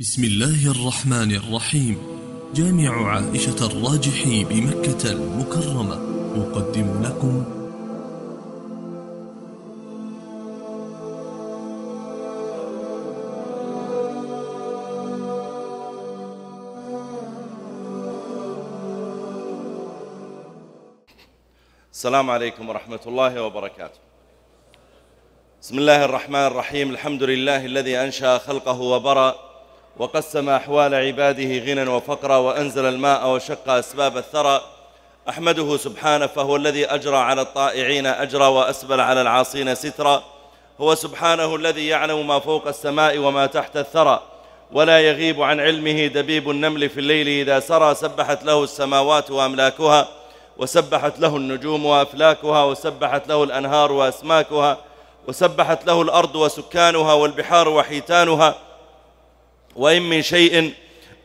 بسم الله الرحمن الرحيم جامع عائشة الراجحي بمكة المكرمة يقدم لكم السلام عليكم ورحمة الله وبركاته بسم الله الرحمن الرحيم الحمد لله الذي أنشأ خلقه وبرأ وقسم أحوال عباده غنى وفقرا وأنزل الماء وشق أسباب الثرى أحمده سبحانه فهو الذي أجرى على الطائعين أجرا وأسبل على العاصين سترا هو سبحانه الذي يعلم ما فوق السماء وما تحت الثرى ولا يغيب عن علمه دبيب النمل في الليل إذا سرى سبحت له السماوات وأملاكها وسبحت له النجوم وأفلاكها وسبحت له الأنهار وأسماكها وسبحت له الأرض وسكانها والبحار وحيتانها وإن من شيء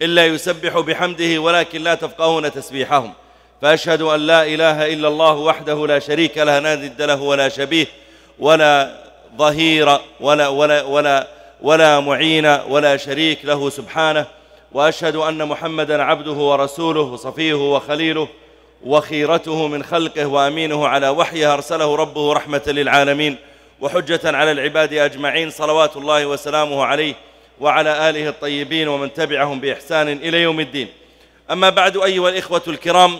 إلا يسبح بحمده ولكن لا تفقهون تسبيحهم فأشهد أن لا إله إلا الله وحده لا شريك له لا نادد له ولا شبيه ولا ظهير ولا ولا ولا ولا معين ولا شريك له سبحانه وأشهد أن محمدا عبده ورسوله صفيه وخليله وخيرته من خلقه وأمينه على وحيه أرسله ربه رحمة للعالمين وحجة على العباد أجمعين صلوات الله وسلامه عليه وعلى آله الطيبين ومن تبعهم بإحسان إلى يوم الدين أما بعد أيها الإخوة الكرام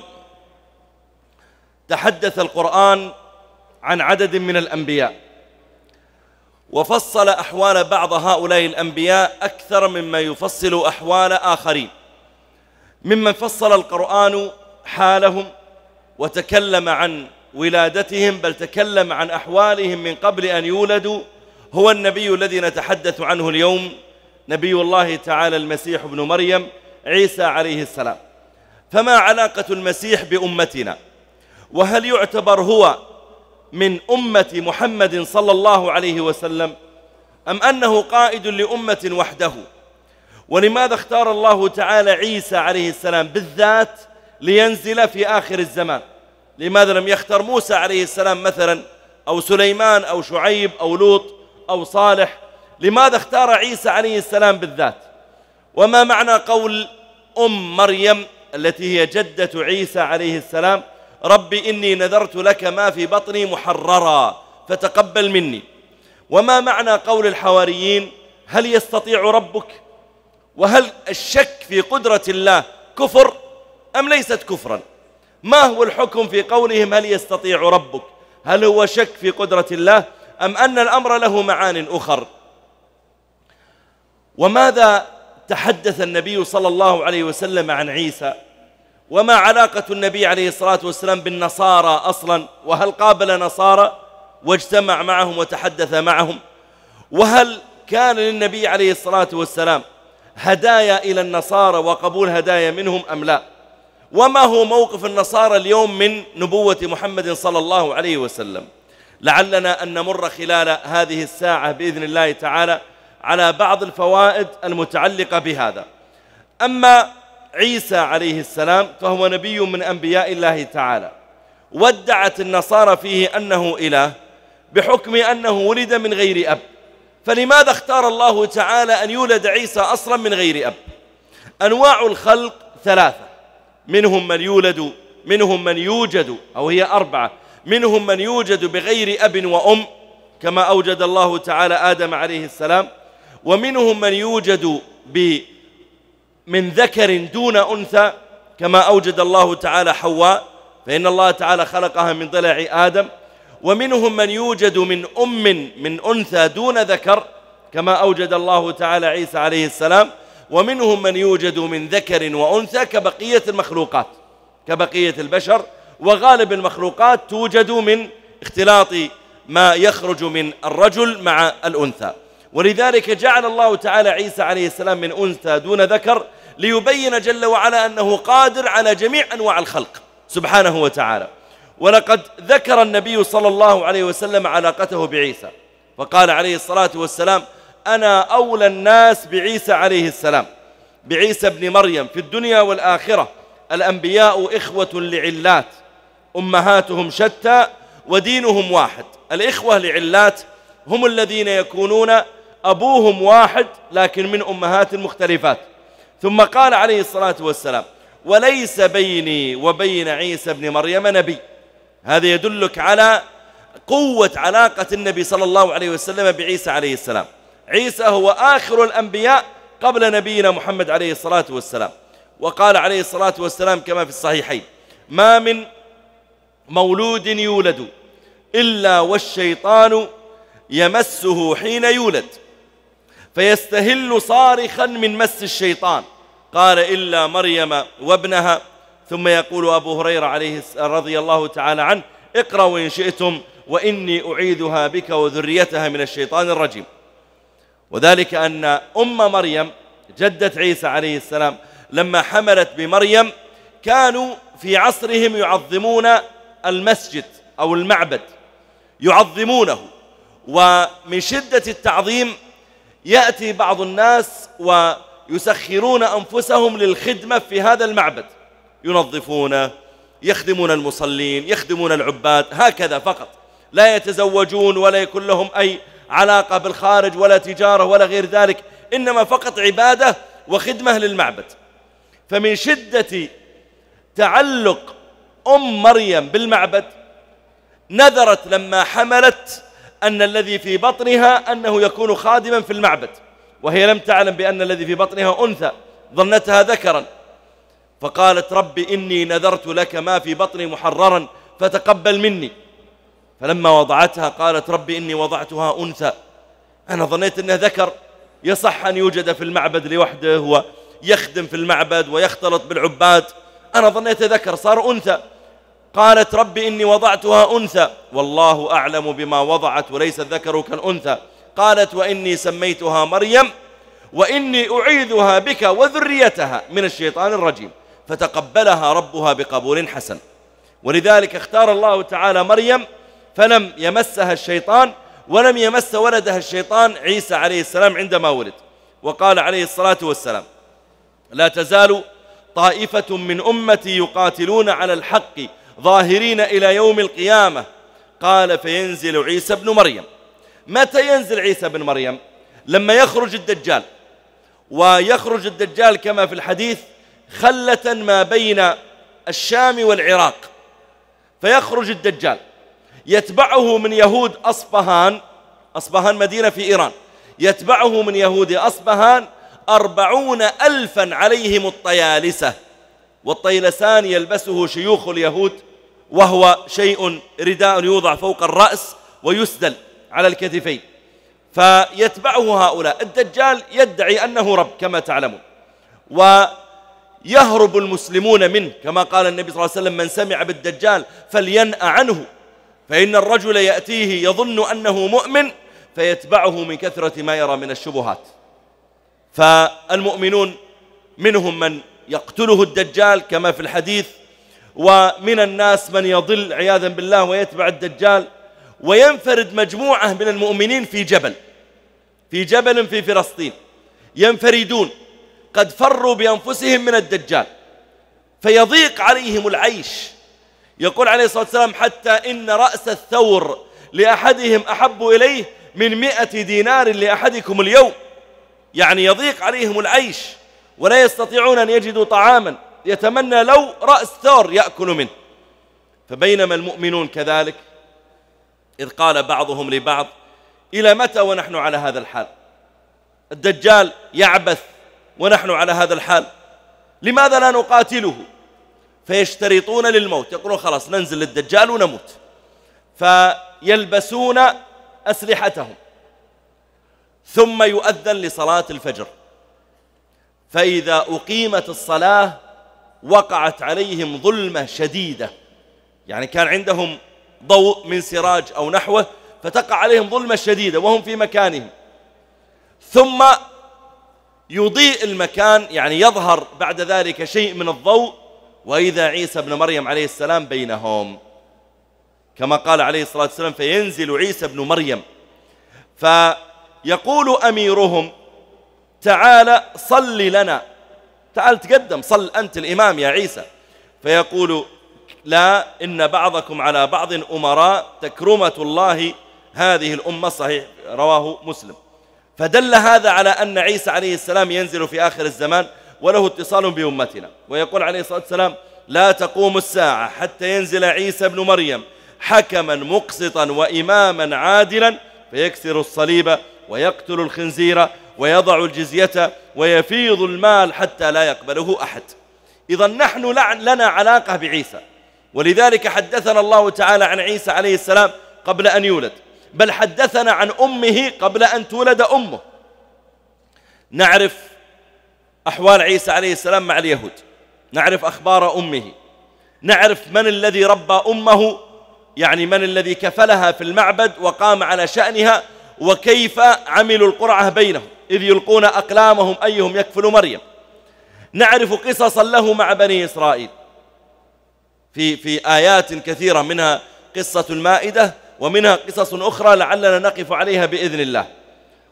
تحدث القرآن عن عدد من الأنبياء وفصل أحوال بعض هؤلاء الأنبياء أكثر مما يفصل أحوال آخرين ممن فصل القرآن حالهم وتكلم عن ولادتهم بل تكلم عن أحوالهم من قبل أن يولدوا هو النبي الذي نتحدث عنه اليوم نبي الله تعالى المسيح ابن مريم عيسى عليه السلام فما علاقة المسيح بأمتنا وهل يعتبر هو من أمة محمد صلى الله عليه وسلم أم أنه قائد لأمة وحده ولماذا اختار الله تعالى عيسى عليه السلام بالذات لينزل في آخر الزمان لماذا لم يختار موسى عليه السلام مثلا أو سليمان أو شعيب أو لوط أو صالح لماذا اختار عيسى عليه السلام بالذات وما معنى قول أم مريم التي هي جدة عيسى عليه السلام رب إني نذرت لك ما في بطني محررا فتقبل مني وما معنى قول الحواريين هل يستطيع ربك وهل الشك في قدرة الله كفر أم ليست كفرا ما هو الحكم في قولهم هل يستطيع ربك هل هو شك في قدرة الله أم أن الأمر له معان أخر وماذا تحدث النبي صلى الله عليه وسلم عن عيسى وما علاقة النبي عليه الصلاة والسلام بالنصارى أصلا وهل قابل نصارى واجتمع معهم وتحدث معهم وهل كان للنبي عليه الصلاة والسلام هدايا إلى النصارى وقبول هدايا منهم أم لا وما هو موقف النصارى اليوم من نبوة محمد صلى الله عليه وسلم لعلنا أن نمر خلال هذه الساعة بإذن الله تعالى على بعض الفوائد المتعلقة بهذا أما عيسى عليه السلام فهو نبي من أنبياء الله تعالى ودعت النصارى فيه أنه إله بحكم أنه ولد من غير أب فلماذا اختار الله تعالى أن يولد عيسى أصلا من غير أب أنواع الخلق ثلاثة منهم من يولد منهم من يوجد أو هي أربعة منهم من يوجد بغير أب وأم كما أوجد الله تعالى آدم عليه السلام ومنهم من يوجد من ذكر دون أنثى كما أوجد الله تعالى حواء فإن الله تعالى خلقها من ضلع آدم ومنهم من يوجد من أم من أنثى دون ذكر كما أوجد الله تعالى عيسى عليه السلام ومنهم من يوجد من ذكر وأنثى كبقية المخلوقات كبقية البشر وغالب المخلوقات توجد من اختلاط ما يخرج من الرجل مع الأنثى ولذلك جعل الله تعالى عيسى عليه السلام من أنثى دون ذكر ليبين جل وعلا أنه قادر على جميع أنواع الخلق سبحانه وتعالى ولقد ذكر النبي صلى الله عليه وسلم علاقته بعيسى فقال عليه الصلاة والسلام أنا أولى الناس بعيسى عليه السلام بعيسى ابن مريم في الدنيا والآخرة الأنبياء إخوة لعلات أمهاتهم شتى ودينهم واحد الإخوة لعلات هم الذين يكونون أبوهم واحد لكن من أمهات مختلفات ثم قال عليه الصلاة والسلام وليس بيني وبين عيسى بن مريم نبي هذا يدلك على قوة علاقة النبي صلى الله عليه وسلم بعيسى عليه السلام عيسى هو آخر الأنبياء قبل نبينا محمد عليه الصلاة والسلام وقال عليه الصلاة والسلام كما في الصحيحين ما من مولود يولد إلا والشيطان يمسه حين يولد فيستهل صارخا من مس الشيطان قال إلا مريم وابنها ثم يقول أبو هريرة عليه رضي الله تعالى عنه اقرأوا إن شئتم وإني أعيذها بك وذريتها من الشيطان الرجيم وذلك أن أم مريم جدة عيسى عليه السلام لما حملت بمريم كانوا في عصرهم يعظمون المسجد أو المعبد يعظمونه ومن شدة التعظيم يأتي بعض الناس ويسخرون أنفسهم للخدمة في هذا المعبد ينظفونه يخدمون المصلين يخدمون العباد هكذا فقط لا يتزوجون ولا يكون لهم أي علاقة بالخارج ولا تجارة ولا غير ذلك إنما فقط عبادة وخدمة للمعبد فمن شدة تعلق أم مريم بالمعبد نذرت لما حملت أن الذي في بطنها أنه يكون خادما في المعبد وهي لم تعلم بأن الذي في بطنها أنثى ظنتها ذكرا فقالت رب إني نذرت لك ما في بطني محررا فتقبل مني فلما وضعتها قالت رب إني وضعتها أنثى أنا ظنيت أنه ذكر يصح أن يوجد في المعبد لوحده ويخدم في المعبد ويختلط بالعباد أنا ظنيت ذكر صار أنثى قالت رب إني وضعتها أنثى والله أعلم بما وضعت وليس الذكر كالأنثى قالت وإني سميتها مريم وإني أعيذها بك وذريتها من الشيطان الرجيم فتقبلها ربها بقبول حسن ولذلك اختار الله تعالى مريم فلم يمسها الشيطان ولم يمس ولدها الشيطان عيسى عليه السلام عندما ولد وقال عليه الصلاة والسلام لا تزال طائفة من أمتي يقاتلون على الحق ظاهرين إلى يوم القيامة قال فينزل عيسى بن مريم متى ينزل عيسى بن مريم لما يخرج الدجال ويخرج الدجال كما في الحديث خلة ما بين الشام والعراق فيخرج الدجال يتبعه من يهود أصبهان أصبهان مدينة في إيران يتبعه من يهود أصبهان أربعون ألفا عليهم الطيالسة والطيلسان يلبسه شيوخ اليهود وهو شيء رداء يوضع فوق الرأس ويسدل على الكتفين فيتبعه هؤلاء الدجال يدعي أنه رب كما تعلمون ويهرب المسلمون منه كما قال النبي صلى الله عليه وسلم من سمع بالدجال فلينأ عنه فإن الرجل يأتيه يظن أنه مؤمن فيتبعه من كثرة ما يرى من الشبهات فالمؤمنون منهم من يقتله الدجال كما في الحديث ومن الناس من يضل عياذا بالله ويتبع الدجال وينفرد مجموعة من المؤمنين في جبل في جبل في فلسطين ينفردون قد فروا بأنفسهم من الدجال فيضيق عليهم العيش يقول عليه الصلاة والسلام حتى إن رأس الثور لأحدهم أحب إليه من مئة دينار لأحدكم اليوم يعني يضيق عليهم العيش ولا يستطيعون أن يجدوا طعاما يتمنى لو رأس ثور يأكل منه فبينما المؤمنون كذلك إذ قال بعضهم لبعض إلى متى ونحن على هذا الحال الدجال يعبث ونحن على هذا الحال لماذا لا نقاتله فيشترطون للموت يقولون خلاص ننزل للدجال ونموت فيلبسون أسلحتهم ثم يؤذن لصلاة الفجر فإذا أقيمت الصلاة وقعت عليهم ظلمة شديدة يعني كان عندهم ضوء من سراج أو نحوه فتقع عليهم ظلمة شديدة وهم في مكانهم ثم يضيء المكان يعني يظهر بعد ذلك شيء من الضوء وإذا عيسى بن مريم عليه السلام بينهم كما قال عليه الصلاة والسلام فينزل عيسى بن مريم فيقول أميرهم تعال صل لنا تعال تقدم صل أنت الإمام يا عيسى فيقول لا إن بعضكم على بعض أمراء تكرمة الله هذه الأمة صحيح رواه مسلم فدل هذا على أن عيسى عليه السلام ينزل في آخر الزمان وله اتصال بأمتنا ويقول عليه الصلاة والسلام لا تقوم الساعة حتى ينزل عيسى بن مريم حكما مقسطا وإماما عادلا فيكسر الصليب ويقتل الخنزير ويضع الجزية ويفيض المال حتى لا يقبله أحد إذا نحن لنا علاقة بعيسى ولذلك حدثنا الله تعالى عن عيسى عليه السلام قبل أن يولد بل حدثنا عن أمه قبل أن تولد أمه نعرف أحوال عيسى عليه السلام مع اليهود نعرف أخبار أمه نعرف من الذي ربى أمه يعني من الذي كفلها في المعبد وقام على شأنها وكيف عملوا القرعة بينهم إذ يلقون أقلامهم أيهم يكفل مريم نعرف قصصا له مع بني إسرائيل في, في آيات كثيرة منها قصة المائدة ومنها قصص أخرى لعلنا نقف عليها بإذن الله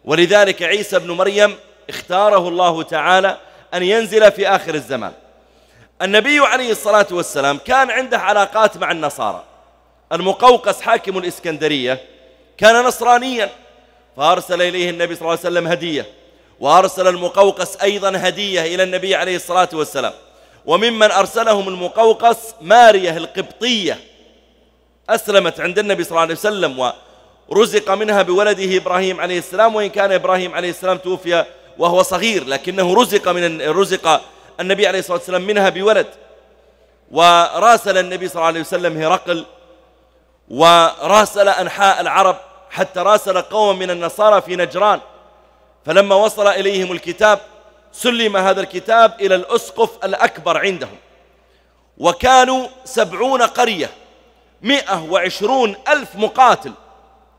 ولذلك عيسى بن مريم اختاره الله تعالى أن ينزل في آخر الزمان النبي عليه الصلاة والسلام كان عنده علاقات مع النصارى المقوقس حاكم الإسكندرية كان نصرانياً فأرسل إليه النبي صلى الله عليه وسلم هدية وأرسل المقوقس أيضا هدية إلى النبي عليه الصلاة والسلام وممن أرسلهم المقوقس مارية القبطية أسلمت عند النبي صلى الله عليه وسلم ورزق منها بولده إبراهيم عليه السلام وإن كان إبراهيم عليه السلام توفي وهو صغير لكنه رزق من رزق النبي عليه الصلاة والسلام منها بولد وراسل النبي صلى الله عليه وسلم هرقل وراسل أنحاء العرب حتى راسل قوم من النصارى في نجران فلما وصل إليهم الكتاب سلم هذا الكتاب إلى الأسقف الأكبر عندهم وكانوا سبعون قرية مئة وعشرون ألف مقاتل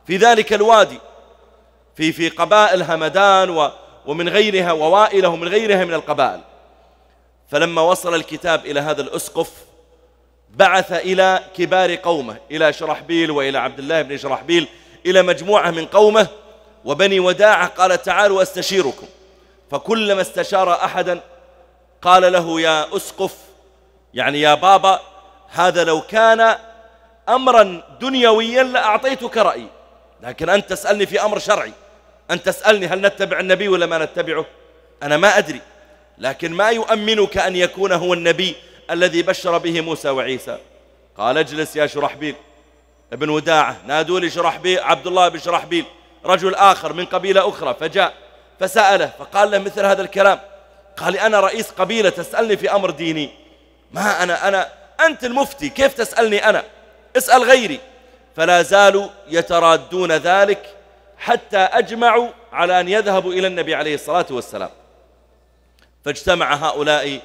في ذلك الوادي في في قبائل همدان و ومن غيرها ووائله ومن غيرها من القبائل فلما وصل الكتاب إلى هذا الأسقف بعث إلى كبار قومه إلى شرحبيل وإلى عبد الله بن شرحبيل إلى مجموعة من قومه وبني وداعة قال تعالوا أستشيركم فكلما استشار أحدا قال له يا أسقف يعني يا بابا هذا لو كان أمرا دنيويا لأعطيتك رأيي لكن أنت تسألني في أمر شرعي أن تسألني هل نتبع النبي ولا ما نتبعه أنا ما أدري لكن ما يؤمنك أن يكون هو النبي الذي بشر به موسى وعيسى قال اجلس يا شرحبيل ابن وداعة نادوا لي شرحبيل عبد الله بن شرحبيل رجل آخر من قبيلة أخرى فجاء فسأله فقال له مثل هذا الكلام قال لي أنا رئيس قبيلة تسألني في أمر ديني ما أنا أنا أنت المفتي كيف تسألني أنا اسأل غيري فلا زالوا يترادون ذلك حتى أجمعوا على أن يذهبوا إلى النبي عليه الصلاة والسلام فاجتمع هؤلاء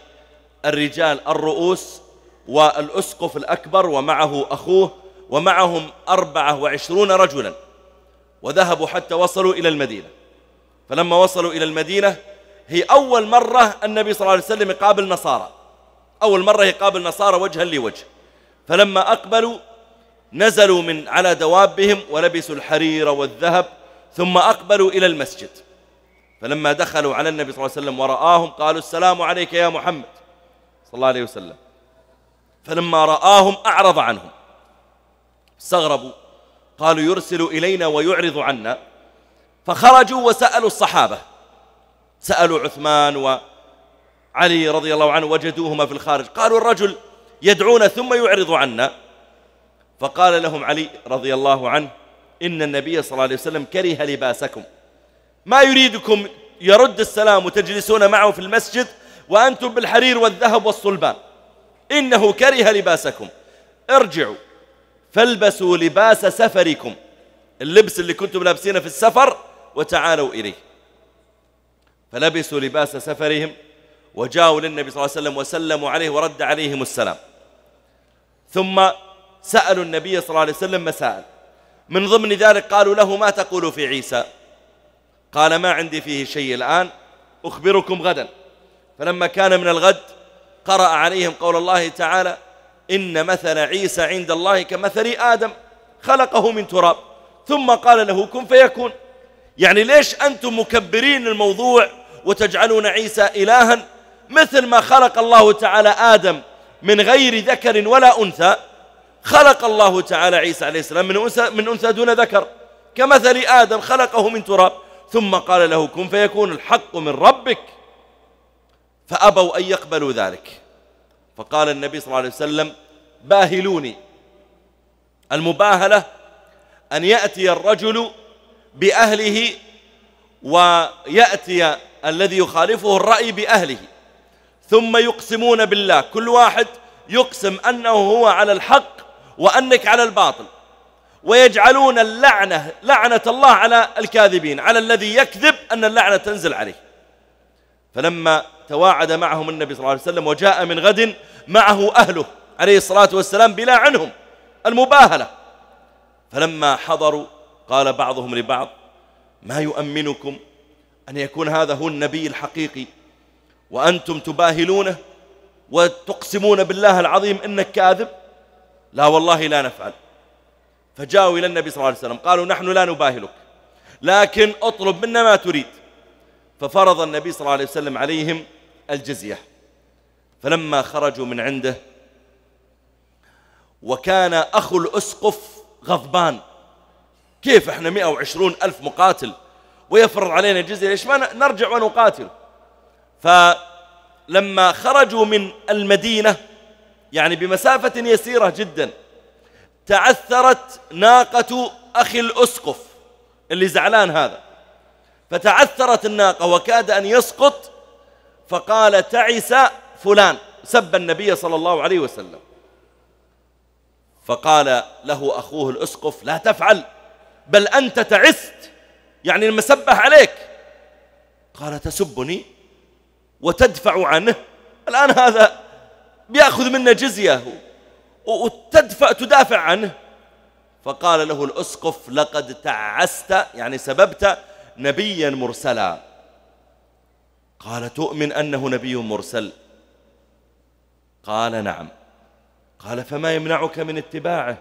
الرجال الرؤوس والأسقف الأكبر ومعه أخوه ومعهم أربعة وعشرون رجلا وذهبوا حتى وصلوا إلى المدينة فلما وصلوا إلى المدينة هي أول مرة النبي صلى الله عليه وسلم يقابل نصارى أول مرة يقابل نصارى وجها لوجه فلما أقبلوا نزلوا من على دوابهم ولبسوا الحرير والذهب ثم أقبلوا إلى المسجد فلما دخلوا على النبي صلى الله عليه وسلم ورآهم قالوا السلام عليك يا محمد صلى الله عليه وسلم فلما رآهم أعرض عنهم استغربوا قالوا يرسل إلينا ويعرض عنا فخرجوا وسألوا الصحابة سألوا عثمان وعلي رضي الله عنه وجدوهما في الخارج قالوا الرجل يدعونا ثم يعرض عنا فقال لهم علي رضي الله عنه إن النبي صلى الله عليه وسلم كره لباسكم ما يريدكم يرد السلام وتجلسون معه في المسجد وأنتم بالحرير والذهب والصلبان إنه كره لباسكم ارجعوا فالبسوا لباس سفركم اللبس اللي كنتم لابسينه في السفر وتعالوا إليه فلبسوا لباس سفرهم وجاءوا للنبي صلى الله عليه وسلم وسلموا عليه ورد عليهم السلام ثم سألوا النبي صلى الله عليه وسلم مسائل من ضمن ذلك قالوا له ما تقول في عيسى قال ما عندي فيه شيء الآن أخبركم غدا فلما كان من الغد قرأ عليهم قول الله تعالى إن مثل عيسى عند الله كمثل آدم خلقه من تراب ثم قال له كن فيكون يعني ليش أنتم مكبرين الموضوع وتجعلون عيسى إلها مثل ما خلق الله تعالى آدم من غير ذكر ولا أنثى خلق الله تعالى عيسى عليه السلام من أنثى, من أنثى دون ذكر كمثل آدم خلقه من تراب ثم قال له كن فيكون الحق من ربك فأبوا أن يقبلوا ذلك فقال النبي صلى الله عليه وسلم باهلوني المباهلة أن يأتي الرجل بأهله ويأتي الذي يخالفه الرأي بأهله ثم يقسمون بالله كل واحد يقسم أنه هو على الحق وأنك على الباطل ويجعلون اللعنة لعنة الله على الكاذبين على الذي يكذب أن اللعنة تنزل عليه فلما تواعد معهم النبي صلى الله عليه وسلم وجاء من غد معه أهله عليه الصلاة والسلام بلا عنهم المباهلة فلما حضروا قال بعضهم لبعض ما يؤمنكم أن يكون هذا هو النبي الحقيقي وأنتم تباهلونه وتقسمون بالله العظيم إنك كاذب لا والله لا نفعل فجاءوا إلى النبي صلى الله عليه وسلم قالوا نحن لا نباهلك لكن أطلب منا ما تريد ففرض النبي صلى الله عليه وسلم عليهم الجزية فلما خرجوا من عنده وكان أخو الأسقف غضبان كيف احنا وعشرون ألف مقاتل ويفرض علينا الجزية ليش ما نرجع ونقاتل فلما خرجوا من المدينة يعني بمسافة يسيرة جدا تعثرت ناقة أخي الأسقف اللي زعلان هذا فتعثرت الناقة وكاد أن يسقط فقال تعس فلان سب النبي صلى الله عليه وسلم فقال له أخوه الأسقف لا تفعل بل أنت تعست يعني المسبه عليك قال تسبني وتدفع عنه الآن هذا بيأخذ منا جزيه وتدفع تدافع عنه فقال له الأسقف لقد تعست يعني سببت نبيا مرسلا قال تؤمن أنه نبي مرسل قال نعم قال فما يمنعك من اتباعه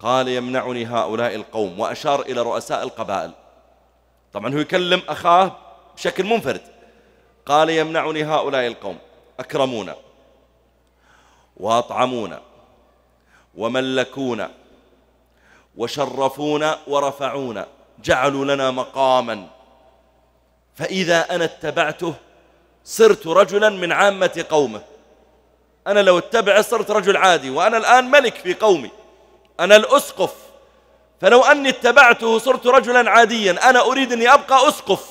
قال يمنعني هؤلاء القوم وأشار إلى رؤساء القبائل طبعا هو يكلم أخاه بشكل منفرد قال يمنعني هؤلاء القوم أكرمونا وأطعمونا وملكونا وشرفونا ورفعونا جعلوا لنا مقاما فإذا أنا اتبعته صرت رجلا من عامة قومه أنا لو اتبع صرت رجل عادي وأنا الآن ملك في قومي أنا الأسقف فلو أني اتبعته صرت رجلا عاديا أنا أريد أني أبقى أسقف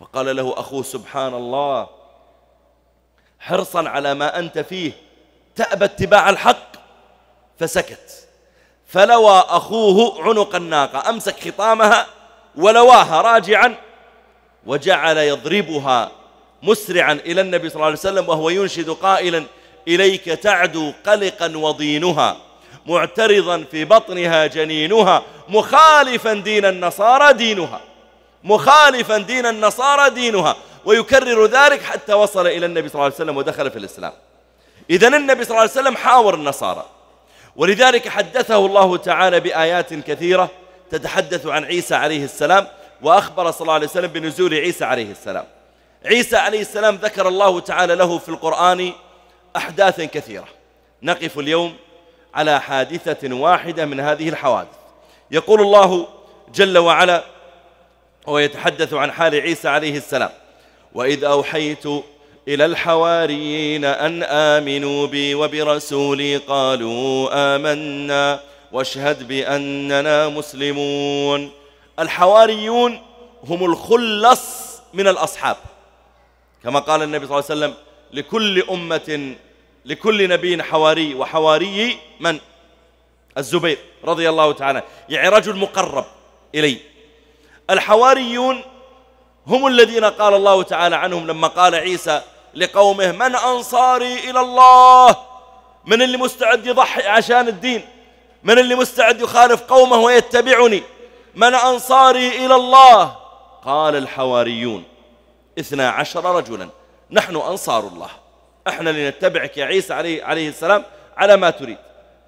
فقال له أخوه سبحان الله حرصا على ما أنت فيه تأبى اتباع الحق فسكت فلوى أخوه عنق الناقة أمسك خطامها ولواها راجعا وجعل يضربها مسرعا إلى النبي صلى الله عليه وسلم وهو ينشد قائلا إليك تعدو قلقا وضينها معترضا في بطنها جنينها مخالفا دين النصارى دينها مخالفا دين النصارى دينها ويكرر ذلك حتى وصل إلى النبي صلى الله عليه وسلم ودخل في الإسلام إذا النبي صلى الله عليه وسلم حاور النصارى ولذلك حدثه الله تعالى بآيات كثيرة تتحدث عن عيسى عليه السلام وأخبر صلى الله عليه وسلم بنزول عيسى عليه السلام عيسى عليه السلام ذكر الله تعالى له في القرآن أحداثا كثيرة نقف اليوم على حادثة واحدة من هذه الحوادث يقول الله جل وعلا ويتحدث عن حال عيسى عليه السلام وإذ أوحيت إلى الحواريين أن آمنوا بي وبرسولي قالوا آمنا واشهد بأننا مسلمون الحواريون هم الخلص من الأصحاب كما قال النبي صلى الله عليه وسلم لكل أمة لكل نبي حواري وحواري من؟ الزبير رضي الله تعالى يعني رجل مقرب إلي الحواريون هم الذين قال الله تعالى عنهم لما قال عيسى لقومه من أنصاري إلى الله من اللي مستعد يضحي عشان الدين من اللي مستعد يخالف قومه ويتبعني من أنصاري إلى الله قال الحواريون اثنا عشر رجلا نحن أنصار الله احنا اللي نتبعك يا عيسى عليه, عليه السلام على ما تريد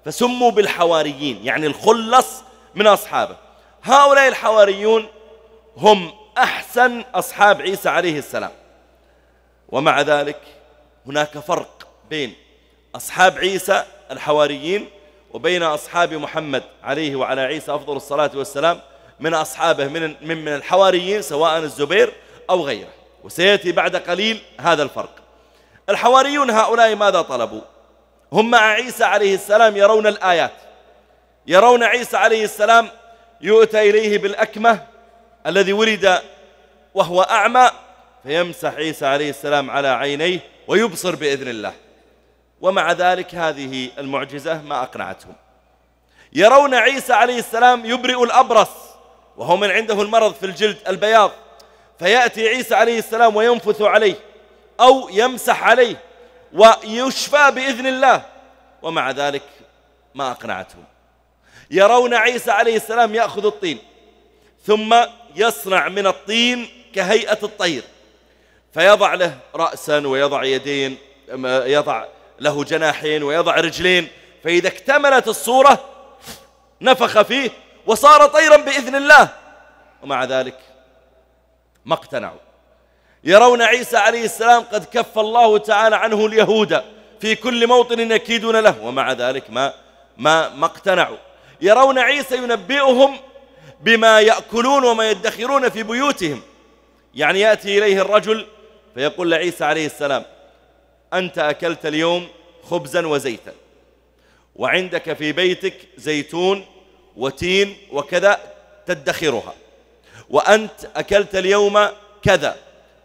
فسموا بالحواريين يعني الخلص من أصحابه هؤلاء الحواريون هم أحسن أصحاب عيسى عليه السلام ومع ذلك هناك فرق بين أصحاب عيسى الحواريين وبين أصحاب محمد عليه وعلى عيسى أفضل الصلاة والسلام من أصحابه من من, من الحواريين سواء الزبير أو غيره وسيأتي بعد قليل هذا الفرق الحواريون هؤلاء ماذا طلبوا هم مع عيسى عليه السلام يرون الآيات يرون عيسى عليه السلام يؤتى إليه بالأكمة الذي ولد وهو أعمى فيمسح عيسى عليه السلام على عينيه ويبصر بإذن الله ومع ذلك هذه المعجزة ما أقنعتهم يرون عيسى عليه السلام يبرئ الأبرص وهو من عنده المرض في الجلد البياض فيأتي عيسى عليه السلام وينفث عليه أو يمسح عليه ويشفى بإذن الله ومع ذلك ما أقنعتهم يرون عيسى عليه السلام يأخذ الطين ثم يصنع من الطين كهيئة الطير فيضع له رأسا ويضع يدين يضع له جناحين ويضع رجلين فإذا اكتملت الصورة نفخ فيه وصار طيرا بإذن الله ومع ذلك ما اقتنعوا يرون عيسى عليه السلام قد كف الله تعالى عنه اليهود في كل موطن يكيدون له ومع ذلك ما ما ما اقتنعوا يرون عيسى ينبئهم بما يأكلون وما يدخرون في بيوتهم يعني يأتي إليه الرجل فيقول لعيسى عليه السلام أنت أكلت اليوم خبزا وزيتا وعندك في بيتك زيتون وتين وكذا تدخرها وأنت أكلت اليوم كذا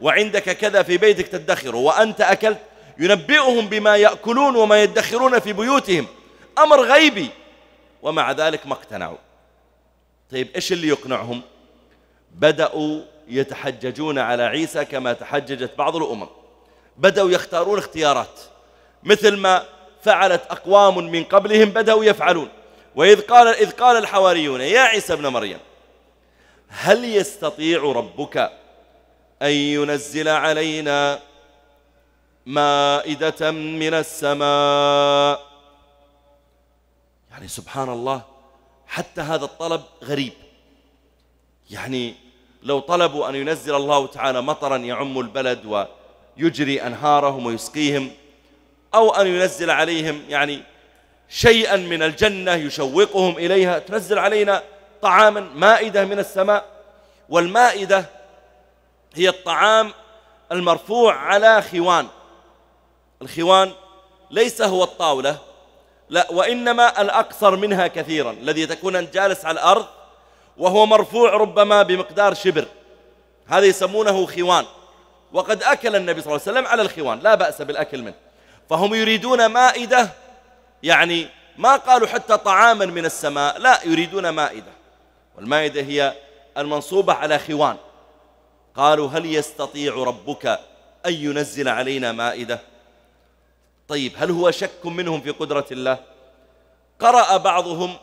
وعندك كذا في بيتك تدخره وأنت أكلت ينبئهم بما يأكلون وما يدخرون في بيوتهم أمر غيبي ومع ذلك ما اقتنعوا طيب إيش اللي يقنعهم بدأوا يتحججون على عيسى كما تحججت بعض الأمم بدأوا يختارون اختيارات مثل ما فعلت أقوام من قبلهم بدأوا يفعلون وإذ قال, إذ قال الحواريون يا عيسى ابن مريم هل يستطيع ربك أن ينزل علينا مائدة من السماء يعني سبحان الله حتى هذا الطلب غريب يعني لو طلبوا أن ينزل الله تعالى مطرا يعم البلد ويجري أنهارهم ويسقيهم أو أن ينزل عليهم يعني شيئا من الجنة يشوقهم إليها تنزل علينا طعاما مائدة من السماء والمائدة هي الطعام المرفوع على خوان الخوان ليس هو الطاولة لا وإنما الأقصر منها كثيرا الذي تكون جالس على الأرض وهو مرفوع ربما بمقدار شبر هذا يسمونه خوان وقد أكل النبي صلى الله عليه وسلم على الخوان لا بأس بالأكل منه فهم يريدون مائدة يعني ما قالوا حتى طعاما من السماء لا يريدون مائدة والمائدة هي المنصوبة على خوان قالوا هل يستطيع ربك أن ينزل علينا مائدة طيب هل هو شك منهم في قدرة الله قرأ بعضهم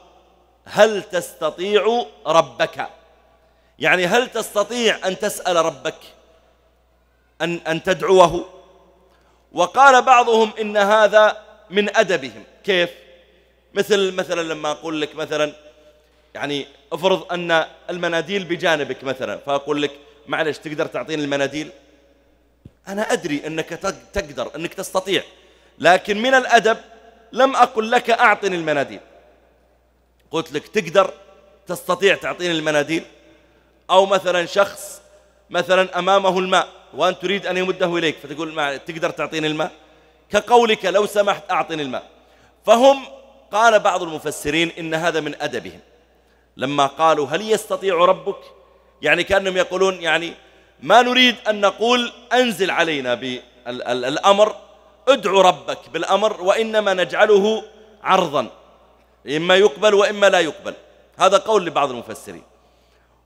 هل تستطيع ربك يعني هل تستطيع أن تسأل ربك أن, أن تدعوه وقال بعضهم إن هذا من أدبهم كيف مثل مثلا لما أقول لك مثلا يعني افرض أن المناديل بجانبك مثلا فأقول لك معلش تقدر تعطيني المناديل أنا أدري أنك تقدر أنك تستطيع لكن من الأدب لم أقل لك أعطني المناديل قلت لك تقدر تستطيع تعطيني المناديل أو مثلا شخص مثلا أمامه الماء وأن تريد أن يمده إليك فتقول ما تقدر تعطيني الماء كقولك لو سمحت أعطني الماء فهم قال بعض المفسرين إن هذا من أدبهم لما قالوا هل يستطيع ربك يعني كأنهم يقولون يعني ما نريد أن نقول أنزل علينا بالأمر ادعو ربك بالأمر وإنما نجعله عرضا إما يقبل وإما لا يقبل هذا قول لبعض المفسرين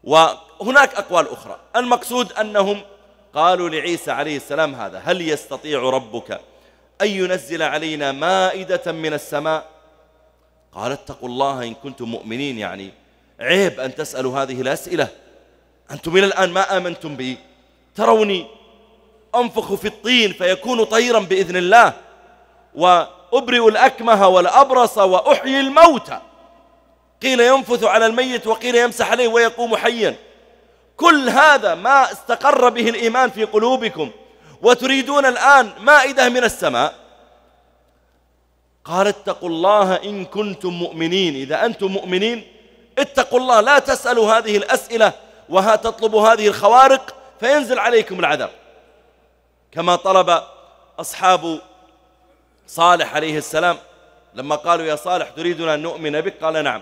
وهناك أقوال أخرى المقصود أنهم قالوا لعيسى عليه السلام هذا هل يستطيع ربك أن ينزل علينا مائدة من السماء قال اتقوا الله إن كنتم مؤمنين يعني عيب أن تسألوا هذه الأسئلة أنتم إلى الآن ما آمنتم بي تروني أنفخ في الطين فيكون طيرا بإذن الله و أبرئ الأكمه والأبرص وأحيي الموتى قيل ينفث على الميت وقيل يمسح عليه ويقوم حيا كل هذا ما استقر به الإيمان في قلوبكم وتريدون الآن مائدة من السماء قال اتقوا الله إن كنتم مؤمنين إذا أنتم مؤمنين اتقوا الله لا تسألوا هذه الأسئلة وها تطلبوا هذه الخوارق فينزل عليكم العذاب كما طلب أصحاب صالح عليه السلام لما قالوا يا صالح تريدنا أن نؤمن بك قال نعم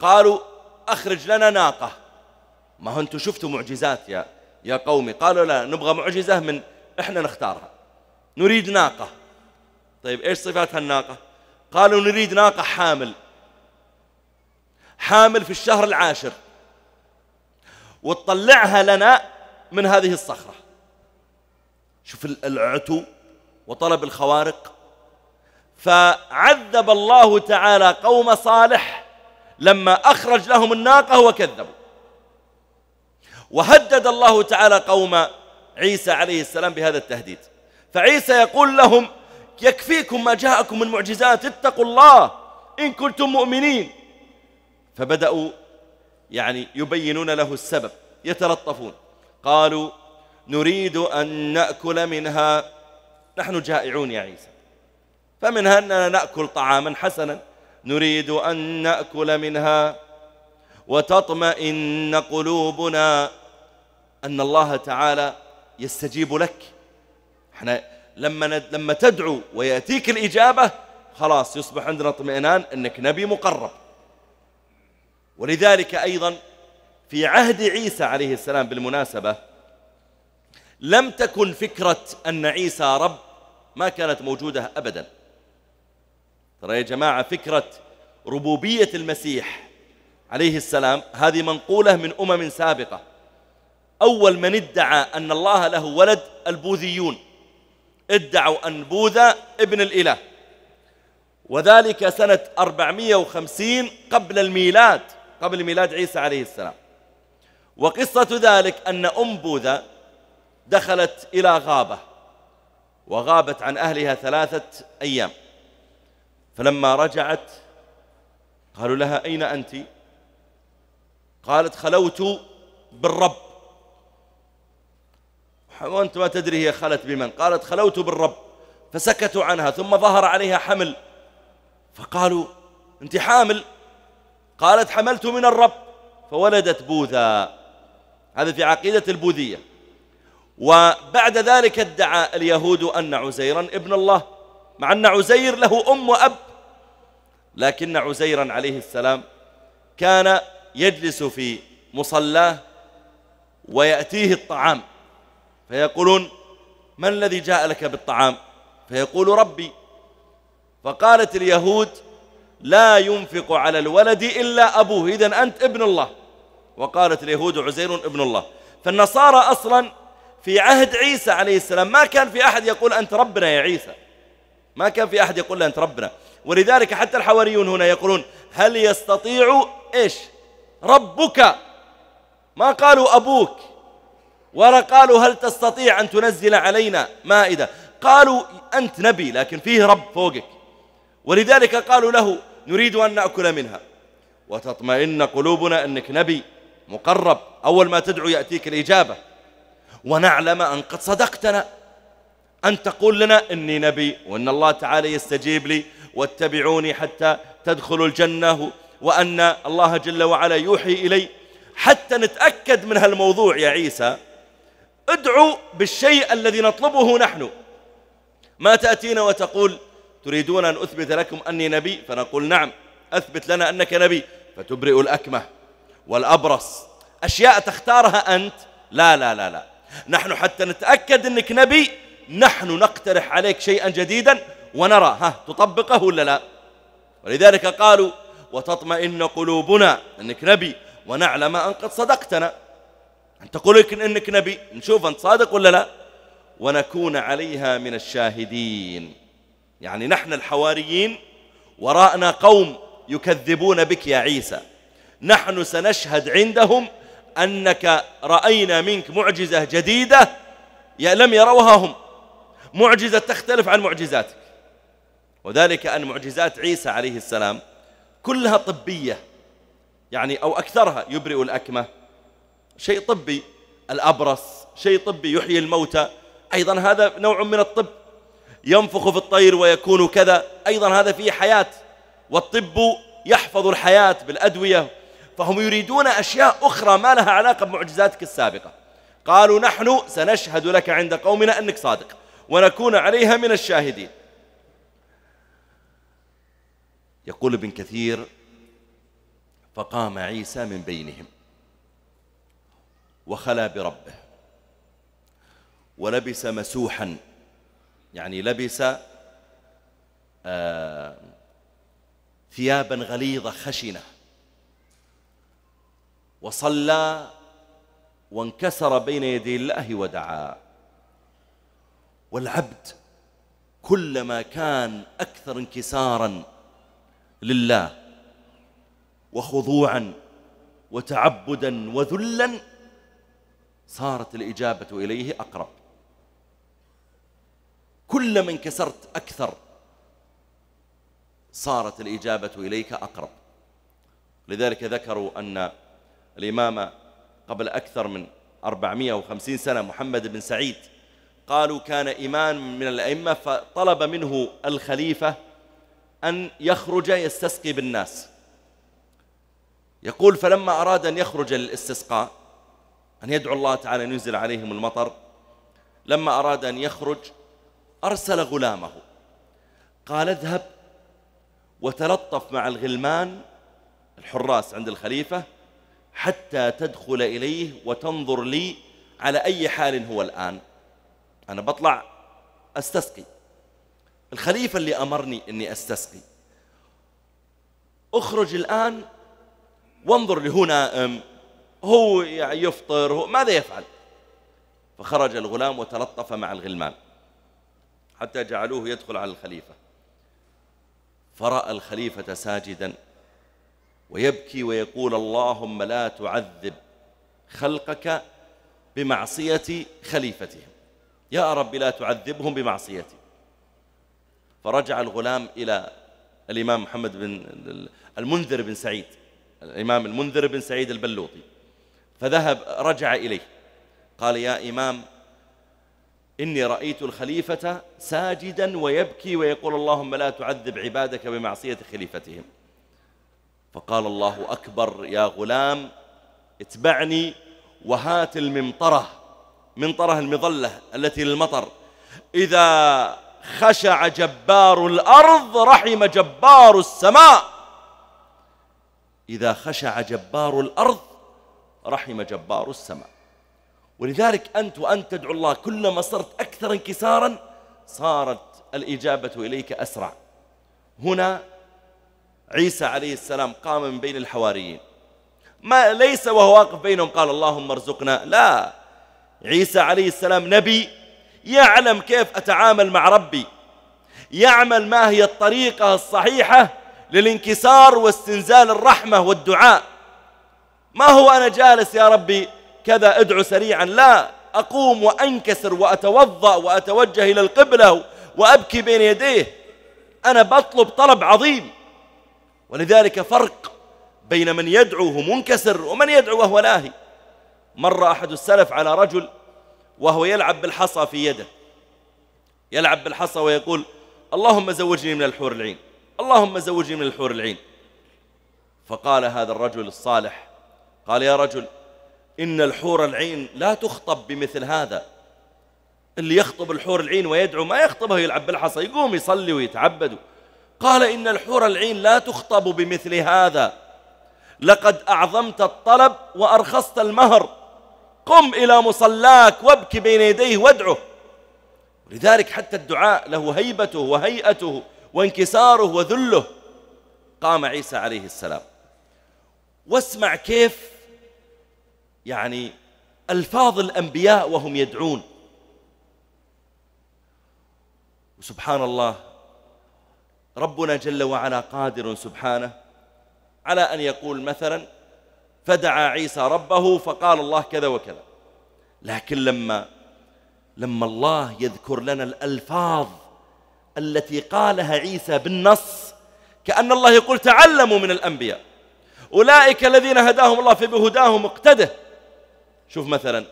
قالوا أخرج لنا ناقة ما هو أنتم شفتوا معجزات يا يا قومي قالوا لا نبغى معجزة من إحنا نختارها نريد ناقة طيب إيش صفات هالناقة قالوا نريد ناقة حامل حامل في الشهر العاشر وتطلعها لنا من هذه الصخرة شوف العتو وطلب الخوارق فعذب الله تعالى قوم صالح لما أخرج لهم الناقة وكذبوا وهدد الله تعالى قوم عيسى عليه السلام بهذا التهديد فعيسى يقول لهم يكفيكم ما جاءكم من معجزات اتقوا الله إن كنتم مؤمنين فبدأوا يعني يبينون له السبب يتلطفون قالوا نريد أن نأكل منها نحن جائعون يا عيسى فمنها أننا نأكل طعاما حسنا نريد أن نأكل منها وتطمئن قلوبنا أن الله تعالى يستجيب لك احنا لما لما تدعو ويأتيك الإجابة خلاص يصبح عندنا اطمئنان أنك نبي مقرب ولذلك أيضا في عهد عيسى عليه السلام بالمناسبة لم تكن فكرة أن عيسى رب ما كانت موجودة أبدا ترى يا جماعة فكرة ربوبية المسيح عليه السلام هذه منقولة من أمم سابقة أول من ادعى أن الله له ولد البوذيون ادعوا أن بوذا ابن الإله وذلك سنة 450 قبل الميلاد قبل ميلاد عيسى عليه السلام وقصة ذلك أن أم بوذا دخلت إلى غابة وغابت عن أهلها ثلاثة أيام فلما رجعت قالوا لها أين أنت قالت خلوت بالرب وأنت ما تدري هي خلت بمن قالت خلوت بالرب فسكتوا عنها ثم ظهر عليها حمل فقالوا أنت حامل قالت حملت من الرب فولدت بوذا هذا في عقيدة البوذية وبعد ذلك ادعى اليهود أن عزيرا ابن الله مع أن عزير له أم وأب لكن عزيرا عليه السلام كان يجلس في مصلاه ويأتيه الطعام فيقولون ما الذي جاء لك بالطعام فيقول ربي فقالت اليهود لا ينفق على الولد إلا أبوه إذا أنت ابن الله وقالت اليهود عزير ابن الله فالنصارى أصلا في عهد عيسى عليه السلام ما كان في أحد يقول أنت ربنا يا عيسى ما كان في أحد يقول أنت ربنا ولذلك حتى الحواريون هنا يقولون هل يستطيع إيش ربك ما قالوا أبوك ولا قالوا هل تستطيع أن تنزل علينا مائدة قالوا أنت نبي لكن فيه رب فوقك ولذلك قالوا له نريد أن نأكل منها وتطمئن قلوبنا أنك نبي مقرب أول ما تدعو يأتيك الإجابة ونعلم أن قد صدقتنا أن تقول لنا إني نبي وأن الله تعالى يستجيب لي واتبعوني حتى تدخلوا الجنة وأن الله جل وعلا يوحي إلي حتى نتأكد من هالموضوع يا عيسى ادعو بالشيء الذي نطلبه نحن ما تأتينا وتقول تريدون أن أثبت لكم أني نبي فنقول نعم أثبت لنا أنك نبي فتبرئ الأكمة والأبرص أشياء تختارها أنت لا لا لا لا نحن حتى نتأكد أنك نبي نحن نقترح عليك شيئا جديدا ونرى ها تطبقه ولا لا ولذلك قالوا وتطمئن قلوبنا أنك نبي ونعلم أن قد صدقتنا أن تقول إنك نبي نشوف أنت صادق ولا لا ونكون عليها من الشاهدين يعني نحن الحواريين وراءنا قوم يكذبون بك يا عيسى نحن سنشهد عندهم أنك رأينا منك معجزة جديدة لم يروها هم معجزة تختلف عن معجزاتك وذلك أن معجزات عيسى عليه السلام كلها طبية يعني أو أكثرها يبرئ الأكمة شيء طبي الأبرص شيء طبي يحيي الموتى أيضا هذا نوع من الطب ينفخ في الطير ويكون كذا أيضا هذا فيه حياة والطب يحفظ الحياة بالأدوية فهم يريدون أشياء أخرى ما لها علاقة بمعجزاتك السابقة قالوا نحن سنشهد لك عند قومنا أنك صادق ونكون عليها من الشاهدين يقول ابن كثير فقام عيسى من بينهم وخلا بربه ولبس مسوحا يعني لبس آه ثيابا غليظة خشنة وصلى وانكسر بين يدي الله ودعا والعبد كلما كان أكثر انكساراً لله وخضوعا وتعبدا وذلا صارت الإجابة إليه أقرب كلما انكسرت أكثر صارت الإجابة إليك أقرب لذلك ذكروا أن الإمام قبل أكثر من 450 سنة محمد بن سعيد قالوا كان إمام من الأئمة فطلب منه الخليفة أن يخرج يستسقي بالناس يقول فلما أراد أن يخرج للاستسقاء أن يدعو الله تعالى أن ينزل عليهم المطر لما أراد أن يخرج أرسل غلامه قال اذهب وتلطف مع الغلمان الحراس عند الخليفة حتى تدخل إليه وتنظر لي على أي حال هو الآن أنا بطلع أستسقي الخليفة اللي أمرني أني أستسقي أخرج الآن وانظر لهو نائم هو يعني يفطر هو ماذا يفعل فخرج الغلام وتلطف مع الغلمان حتى جعلوه يدخل على الخليفة فرأى الخليفة ساجدا ويبكي ويقول اللهم لا تعذب خلقك بمعصية خليفتهم يا رب لا تعذبهم بمعصيتي فرجع الغلام إلى الإمام محمد بن المنذر بن سعيد الإمام المنذر بن سعيد البلوطي فذهب رجع إليه قال يا إمام إني رأيت الخليفة ساجدا ويبكي ويقول اللهم لا تعذب عبادك بمعصية خليفتهم فقال الله أكبر يا غلام اتبعني وهات الممطرة منطرة المظلة التي للمطر إذا خشع جبار الأرض رحم جبار السماء إذا خشع جبار الأرض رحم جبار السماء ولذلك أنت وأنت تدعو الله كلما صرت أكثر انكسارا صارت الإجابة إليك أسرع هنا عيسى عليه السلام قام من بين الحواريين ما ليس وهو واقف بينهم قال اللهم ارزقنا لا عيسى عليه السلام نبي يعلم كيف أتعامل مع ربي يعمل ما هي الطريقة الصحيحة للانكسار واستنزال الرحمة والدعاء ما هو أنا جالس يا ربي كذا أدعو سريعا لا أقوم وأنكسر وأتوضأ وأتوجه إلى القبلة وأبكي بين يديه أنا بطلب طلب عظيم ولذلك فرق بين من يدعو منكسر ومن يدعو وهو لاهي مر أحد السلف على رجل وهو يلعب بالحصى في يده يلعب بالحصى ويقول اللهم زوجني من الحور العين اللهم زوجني من الحور العين فقال هذا الرجل الصالح قال يا رجل إن الحور العين لا تخطب بمثل هذا اللي يخطب الحور العين ويدعو ما يخطبه يلعب بالحصى يقوم يصلي ويتعبد قال إن الحور العين لا تخطب بمثل هذا لقد أعظمت الطلب وأرخصت المهر قم إلى مصلاك وابكي بين يديه وادعه لذلك حتى الدعاء له هيبته وهيئته وانكساره وذله قام عيسى عليه السلام واسمع كيف يعني ألفاظ الأنبياء وهم يدعون وسبحان الله ربنا جل وعلا قادر سبحانه على أن يقول مثلا فدعا عيسى ربه فقال الله كذا وكذا لكن لما لما الله يذكر لنا الألفاظ التي قالها عيسى بالنص كأن الله يقول تعلموا من الأنبياء أولئك الذين هداهم الله فبهداهم اقتده شوف مثلا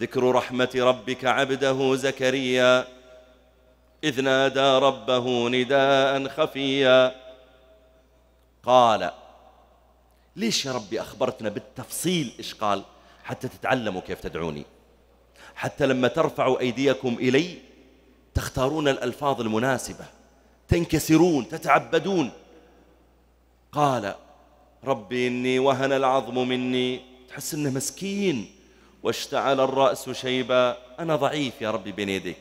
ذكر رحمة ربك عبده زكريا إذ نادى ربه نداء خفيا قال ليش يا ربي أخبرتنا بالتفصيل إيش قال حتى تتعلموا كيف تدعوني حتى لما ترفعوا أيديكم إلي تختارون الألفاظ المناسبة تنكسرون تتعبدون قال ربي إني وهن العظم مني تحس إنه مسكين واشتعل الرأس شيبا أنا ضعيف يا ربي بين يديك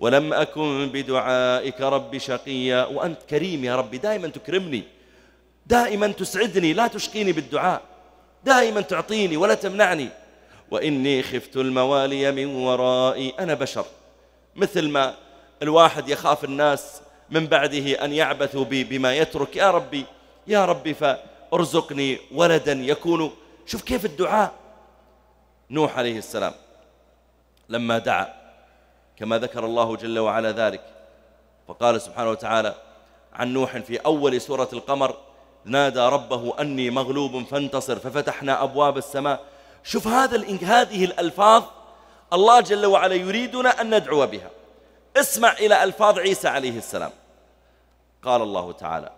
ولم أكن بدعائك ربي شقيا وأنت كريم يا ربي دائما تكرمني دائما تسعدني لا تشقيني بالدعاء دائما تعطيني ولا تمنعني وإني خفت الموالي من ورائي أنا بشر مثل ما الواحد يخاف الناس من بعده أن يعبثوا بي بما يترك يا ربي يا ربي فارزقني ولدا يكون شوف كيف الدعاء نوح عليه السلام لما دعا كما ذكر الله جل وعلا ذلك فقال سبحانه وتعالى عن نوح في أول سورة القمر نادى ربه أني مغلوب فانتصر ففتحنا أبواب السماء شوف هذا هذه الألفاظ الله جل وعلا يريدنا أن ندعو بها اسمع إلى ألفاظ عيسى عليه السلام قال الله تعالى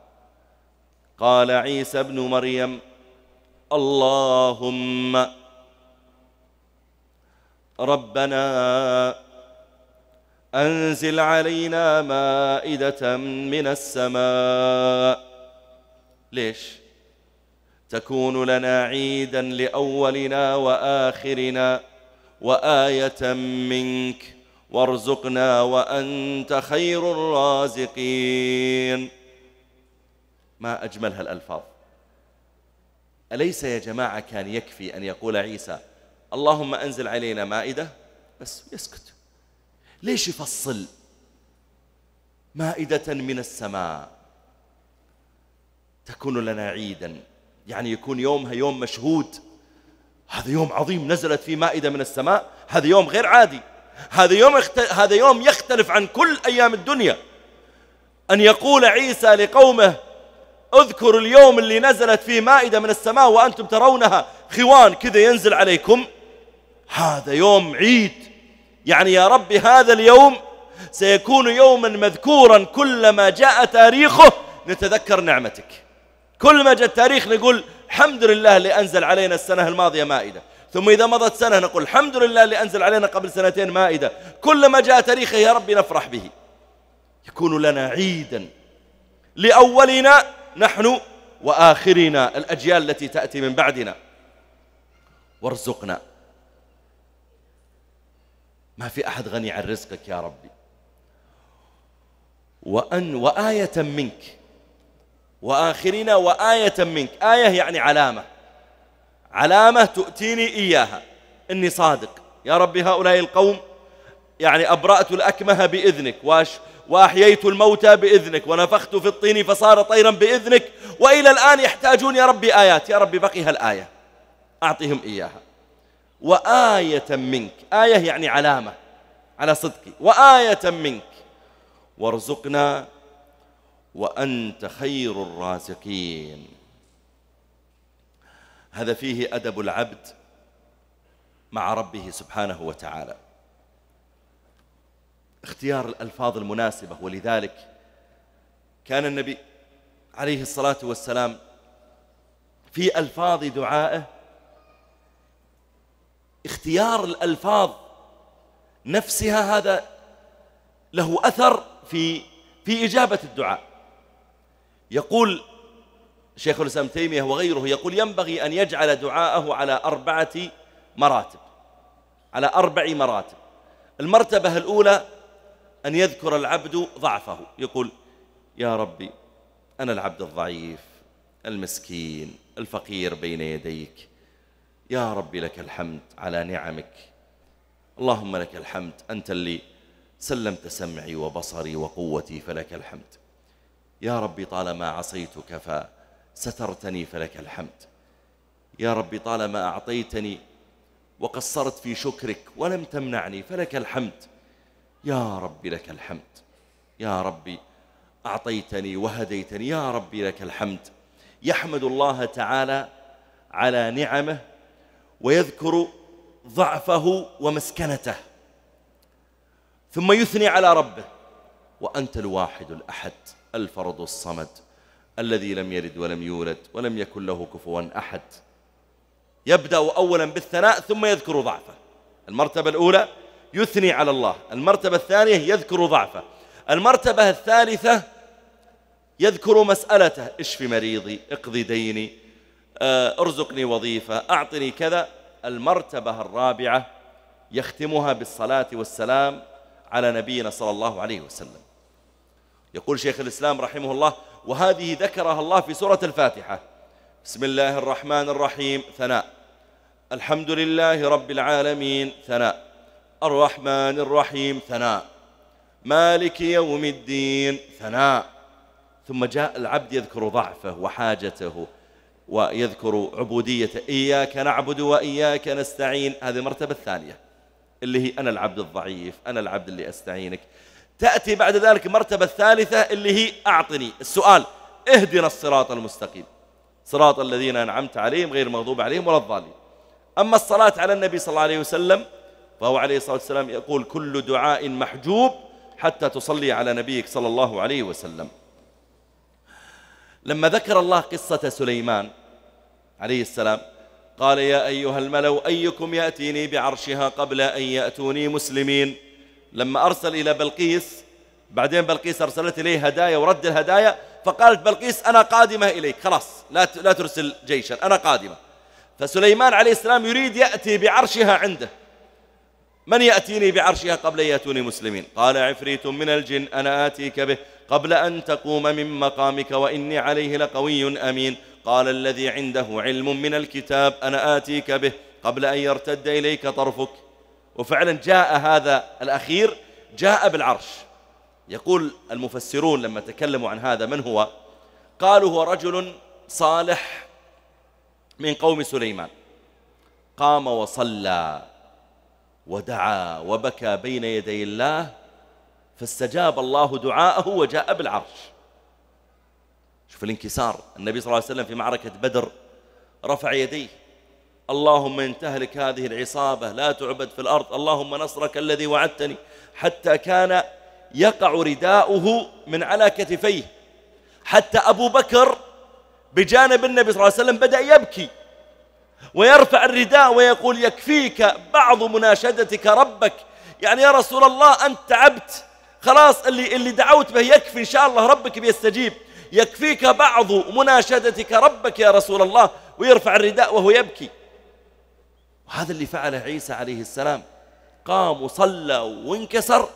قال عيسى ابن مريم اللهم ربنا أنزل علينا مائدة من السماء ليش تكون لنا عيدا لاولنا واخرنا وايه منك وارزقنا وانت خير الرازقين ما اجمل الالفاظ اليس يا جماعه كان يكفي ان يقول عيسى اللهم انزل علينا مائده بس يسكت ليش يفصل مائده من السماء تكون لنا عيدا يعني يكون يومها يوم مشهود هذا يوم عظيم نزلت فيه مائدة من السماء هذا يوم غير عادي هذا يوم اخت... هذا يوم يختلف عن كل أيام الدنيا أن يقول عيسى لقومه اذكروا اليوم اللي نزلت فيه مائدة من السماء وأنتم ترونها خوان كذا ينزل عليكم هذا يوم عيد يعني يا رب هذا اليوم سيكون يوما مذكورا كلما جاء تاريخه نتذكر نعمتك كل ما جاء التاريخ نقول الحمد لله اللي أنزل علينا السنة الماضية مائدة ثم إذا مضت سنة نقول الحمد لله اللي أنزل علينا قبل سنتين مائدة كل ما جاء تاريخه يا ربي نفرح به يكون لنا عيدا لأولنا نحن وآخرنا الأجيال التي تأتي من بعدنا وارزقنا ما في أحد غني عن رزقك يا ربي وأن وآية منك وآخرين وآية منك آية يعني علامة علامة تؤتيني إياها إني صادق يا ربي هؤلاء القوم يعني أبرأت الأكمه بإذنك واش وأحييت الموتى بإذنك ونفخت في الطين فصار طيرا بإذنك وإلى الآن يحتاجون يا ربي آيات يا ربي بقي هالآية أعطيهم إياها وآية منك آية يعني علامة على صدقي وآية منك وارزقنا وأنت خير الرازقين هذا فيه أدب العبد مع ربه سبحانه وتعالى اختيار الألفاظ المناسبة ولذلك كان النبي عليه الصلاة والسلام في ألفاظ دعائه اختيار الألفاظ نفسها هذا له أثر في في إجابة الدعاء يقول شيخ الإسلام تيمية وغيره يقول ينبغي أن يجعل دعاءه على أربعة مراتب على أربع مراتب المرتبة الأولى أن يذكر العبد ضعفه يقول يا ربي أنا العبد الضعيف المسكين الفقير بين يديك يا ربي لك الحمد على نعمك اللهم لك الحمد أنت اللي سلمت سمعي وبصري وقوتي فلك الحمد يا ربي طالما عصيتك فسترتني فلك الحمد يا ربي طالما أعطيتني وقصرت في شكرك ولم تمنعني فلك الحمد يا ربي لك الحمد يا ربي أعطيتني وهديتني يا ربي لك الحمد يحمد الله تعالى على نعمه ويذكر ضعفه ومسكنته ثم يثني على ربه وأنت الواحد الأحد الفرد الصمد الذي لم يلد ولم يولد ولم يكن له كفوا أحد يبدأ أولا بالثناء ثم يذكر ضعفه المرتبة الأولى يثني على الله المرتبة الثانية يذكر ضعفه المرتبة الثالثة يذكر مسألته اشف مريضي اقضي ديني آه، ارزقني وظيفة أعطني كذا المرتبة الرابعة يختمها بالصلاة والسلام على نبينا صلى الله عليه وسلم يقول شيخ الإسلام رحمه الله وهذه ذكرها الله في سورة الفاتحة بسم الله الرحمن الرحيم ثناء الحمد لله رب العالمين ثناء الرحمن الرحيم ثناء مالك يوم الدين ثناء ثم جاء العبد يذكر ضعفه وحاجته ويذكر عبوديته إياك نعبد وإياك نستعين هذه المرتبة الثانية اللي هي أنا العبد الضعيف أنا العبد اللي أستعينك تأتي بعد ذلك المرتبة الثالثة اللي هي أعطني السؤال اهدنا الصراط المستقيم صراط الذين أنعمت عليهم غير المغضوب عليهم ولا الضالين أما الصلاة على النبي صلى الله عليه وسلم فهو عليه الصلاة والسلام يقول كل دعاء محجوب حتى تصلي على نبيك صلى الله عليه وسلم لما ذكر الله قصة سليمان عليه السلام قال يا أيها الملو أيكم يأتيني بعرشها قبل أن يأتوني مسلمين لما أرسل إلى بلقيس بعدين بلقيس أرسلت إليه هدايا ورد الهدايا فقالت بلقيس أنا قادمة إليك خلاص لا لا ترسل جيشا أنا قادمة فسليمان عليه السلام يريد يأتي بعرشها عنده من يأتيني بعرشها قبل أن يأتوني مسلمين قال عفريت من الجن أنا آتيك به قبل أن تقوم من مقامك وإني عليه لقوي أمين قال الذي عنده علم من الكتاب أنا آتيك به قبل أن يرتد إليك طرفك وفعلا جاء هذا الأخير جاء بالعرش يقول المفسرون لما تكلموا عن هذا من هو قالوا هو رجل صالح من قوم سليمان قام وصلى ودعا وبكى بين يدي الله فاستجاب الله دعاءه وجاء بالعرش شوف الانكسار النبي صلى الله عليه وسلم في معركة بدر رفع يديه اللهم إن تهلك هذه العصابة لا تعبد في الأرض اللهم نصرك الذي وعدتني حتى كان يقع رداؤه من على كتفيه حتى أبو بكر بجانب النبي صلى الله عليه وسلم بدأ يبكي ويرفع الرداء ويقول يكفيك بعض مناشدتك ربك يعني يا رسول الله أنت تعبت خلاص اللي, اللي دعوت به يكفي إن شاء الله ربك بيستجيب يكفيك بعض مناشدتك ربك يا رسول الله ويرفع الرداء وهو يبكي هذا اللي فعله عيسى عليه السلام قام وصلى وانكسر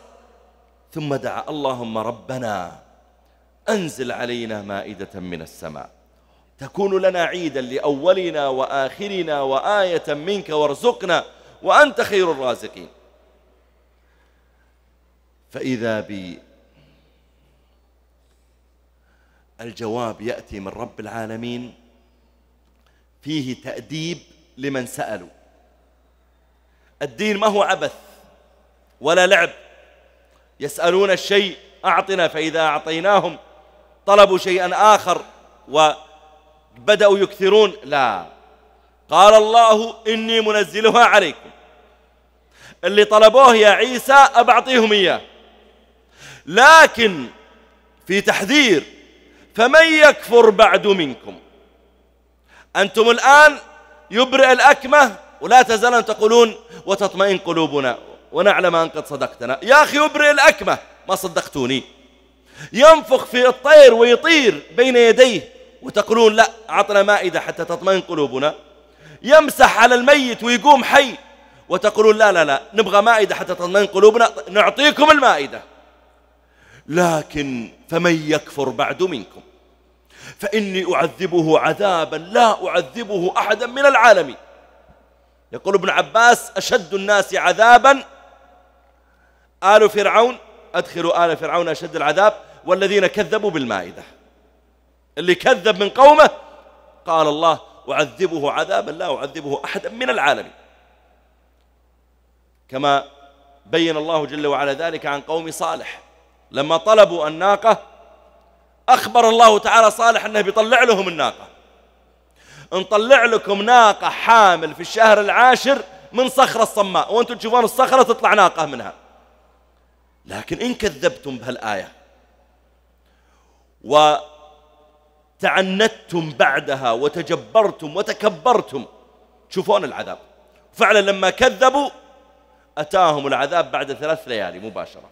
ثم دعا اللهم ربنا أنزل علينا مائدة من السماء تكون لنا عيدا لأولنا وآخرنا وآية منك وارزقنا وأنت خير الرازقين فإذا بي الجواب يأتي من رب العالمين فيه تأديب لمن سألوا الدين ما هو عبث ولا لعب يسألون الشيء أعطنا فإذا أعطيناهم طلبوا شيئا آخر وبدأوا يكثرون لا قال الله إني منزلها عليكم اللي طلبوه يا عيسى أبعطيهم إياه لكن في تحذير فمن يكفر بعد منكم أنتم الآن يبرئ الأكمة ولا تزالون تقولون وتطمئن قلوبنا ونعلم أن قد صدقتنا يا أخي أبرئ الأكمة ما صدقتوني ينفخ في الطير ويطير بين يديه وتقولون لا أعطنا مائدة حتى تطمئن قلوبنا يمسح على الميت ويقوم حي وتقولون لا لا لا نبغى مائدة حتى تطمئن قلوبنا نعطيكم المائدة لكن فمن يكفر بعد منكم فإني أعذبه عذابا لا أعذبه أحدا من العالمين يقول ابن عباس أشد الناس عذابا آل فرعون أدخلوا آل فرعون أشد العذاب والذين كذبوا بالمائدة اللي كذب من قومه قال الله أعذبه عذابا لا أعذبه أحدا من العالمين كما بين الله جل وعلا ذلك عن قوم صالح لما طلبوا الناقة أخبر الله تعالى صالح أنه بيطلع لهم الناقة نطلع لكم ناقة حامل في الشهر العاشر من صخرة الصماء وانتم تشوفون الصخرة تطلع ناقة منها لكن إن كذبتم بهالآية وتعنتم بعدها وتجبرتم وتكبرتم تشوفون العذاب فعلا لما كذبوا أتاهم العذاب بعد ثلاث ليالي مباشرة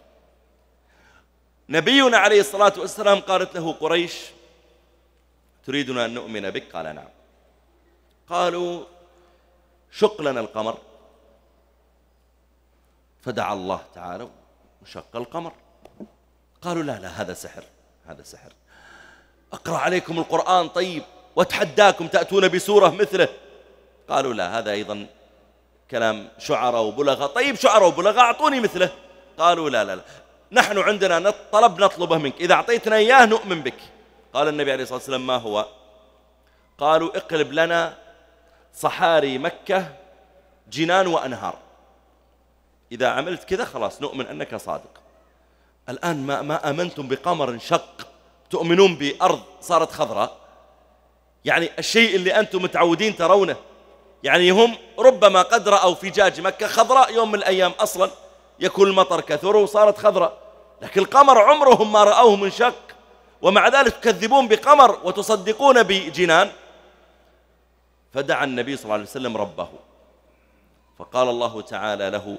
نبينا عليه الصلاة والسلام قالت له قريش تريدنا أن نؤمن بك قال نعم قالوا شق لنا القمر فدعا الله تعالى وشق القمر قالوا لا لا هذا سحر هذا سحر أقرأ عليكم القرآن طيب واتحداكم تأتون بسورة مثله قالوا لا هذا أيضا كلام شعراء وبلغة طيب شعراء وبلغة أعطوني مثله قالوا لا لا لا نحن عندنا طلب نطلبه منك إذا أعطيتنا إياه نؤمن بك قال النبي عليه الصلاة والسلام ما هو قالوا اقلب لنا صحاري مكة جنان وأنهار إذا عملت كذا خلاص نؤمن أنك صادق الآن ما, ما آمنتم بقمر انشق تؤمنون بأرض صارت خضراء يعني الشيء اللي أنتم متعودين ترونه يعني هم ربما قد رأوا فجاج مكة خضراء يوم من الأيام أصلا يكون المطر كثر وصارت خضراء لكن القمر عمرهم ما رأوه منشق ومع ذلك تكذبون بقمر وتصدقون بجنان فدعا النبي صلى الله عليه وسلم ربه فقال الله تعالى له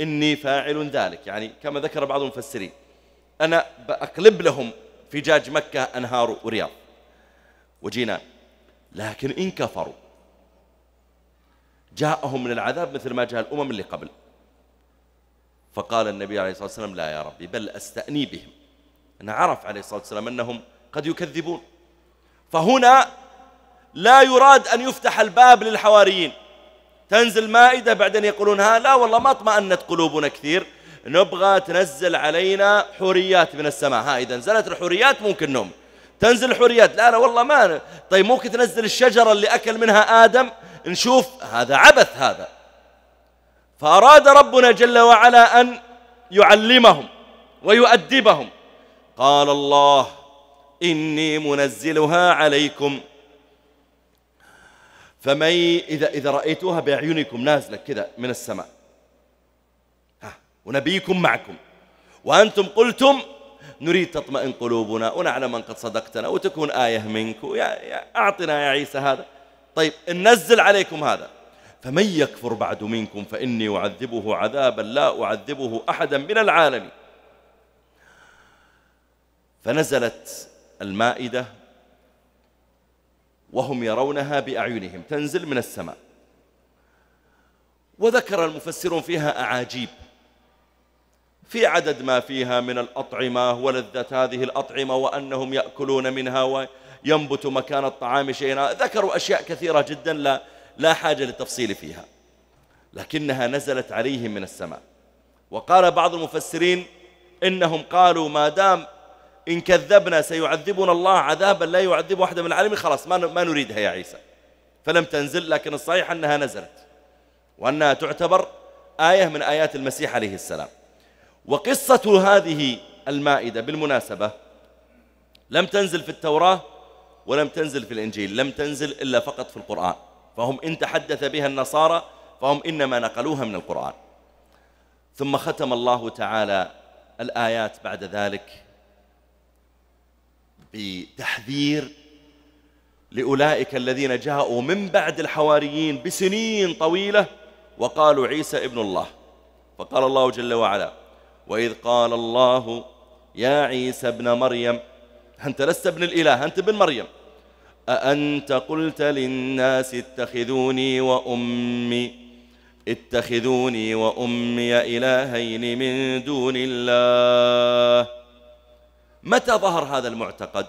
إني فاعل ذلك يعني كما ذكر بعض المفسرين أنا بأقلب لهم فجاج مكة أنهار ورياض وجينا لكن إن كفروا جاءهم من العذاب مثل ما جاء الأمم اللي قبل فقال النبي عليه الصلاة والسلام لا يا ربي بل أستأني بهم أنا عرف عليه الصلاة والسلام أنهم قد يكذبون فهنا لا يراد أن يفتح الباب للحواريين تنزل مائدة بعدين ها لا والله ما اطمأنت قلوبنا كثير نبغى تنزل علينا حوريات من السماء ها إذا نزلت الحوريات ممكن نوم تنزل الحوريات لا لا والله ما طيب ممكن تنزل الشجرة اللي أكل منها آدم نشوف هذا عبث هذا فأراد ربنا جل وعلا أن يعلمهم ويؤدبهم قال الله إني منزلها عليكم فمن إذا, إذا رأيتوها بأعينكم نازلة كذا من السماء ها ونبيكم معكم وأنتم قلتم نريد تطمئن قلوبنا ونعلم أن قد صدقتنا وتكون آية منك أعطنا يا عيسى هذا طيب ننزل عليكم هذا فمن يكفر بعد منكم فإني أعذبه عذابا لا أعذبه أحدا من العالمين فنزلت المائدة وهم يرونها بأعينهم تنزل من السماء وذكر المفسرون فيها أعاجيب في عدد ما فيها من الأطعمة ولذة هذه الأطعمة وأنهم يأكلون منها وينبت مكان الطعام شيئا ذكروا أشياء كثيرة جدا لا, لا حاجة للتفصيل فيها لكنها نزلت عليهم من السماء وقال بعض المفسرين إنهم قالوا ما دام إن كذبنا سيعذبنا الله عذابا لا يعذب واحدة من العالمين خلاص ما ما نريدها يا عيسى فلم تنزل لكن الصحيح أنها نزلت وأنها تعتبر آية من آيات المسيح عليه السلام وقصة هذه المائدة بالمناسبة لم تنزل في التوراة ولم تنزل في الإنجيل لم تنزل إلا فقط في القرآن فهم إن تحدث بها النصارى فهم إنما نقلوها من القرآن ثم ختم الله تعالى الآيات بعد ذلك بتحذير لأولئك الذين جاءوا من بعد الحواريين بسنين طويلة وقالوا عيسى ابن الله فقال الله جل وعلا وإذ قال الله يا عيسى ابن مريم أنت لست ابن الإله أنت ابن مريم أأنت قلت للناس اتخذوني وأمي اتخذوني وأمي إلهين من دون الله متى ظهر هذا المعتقد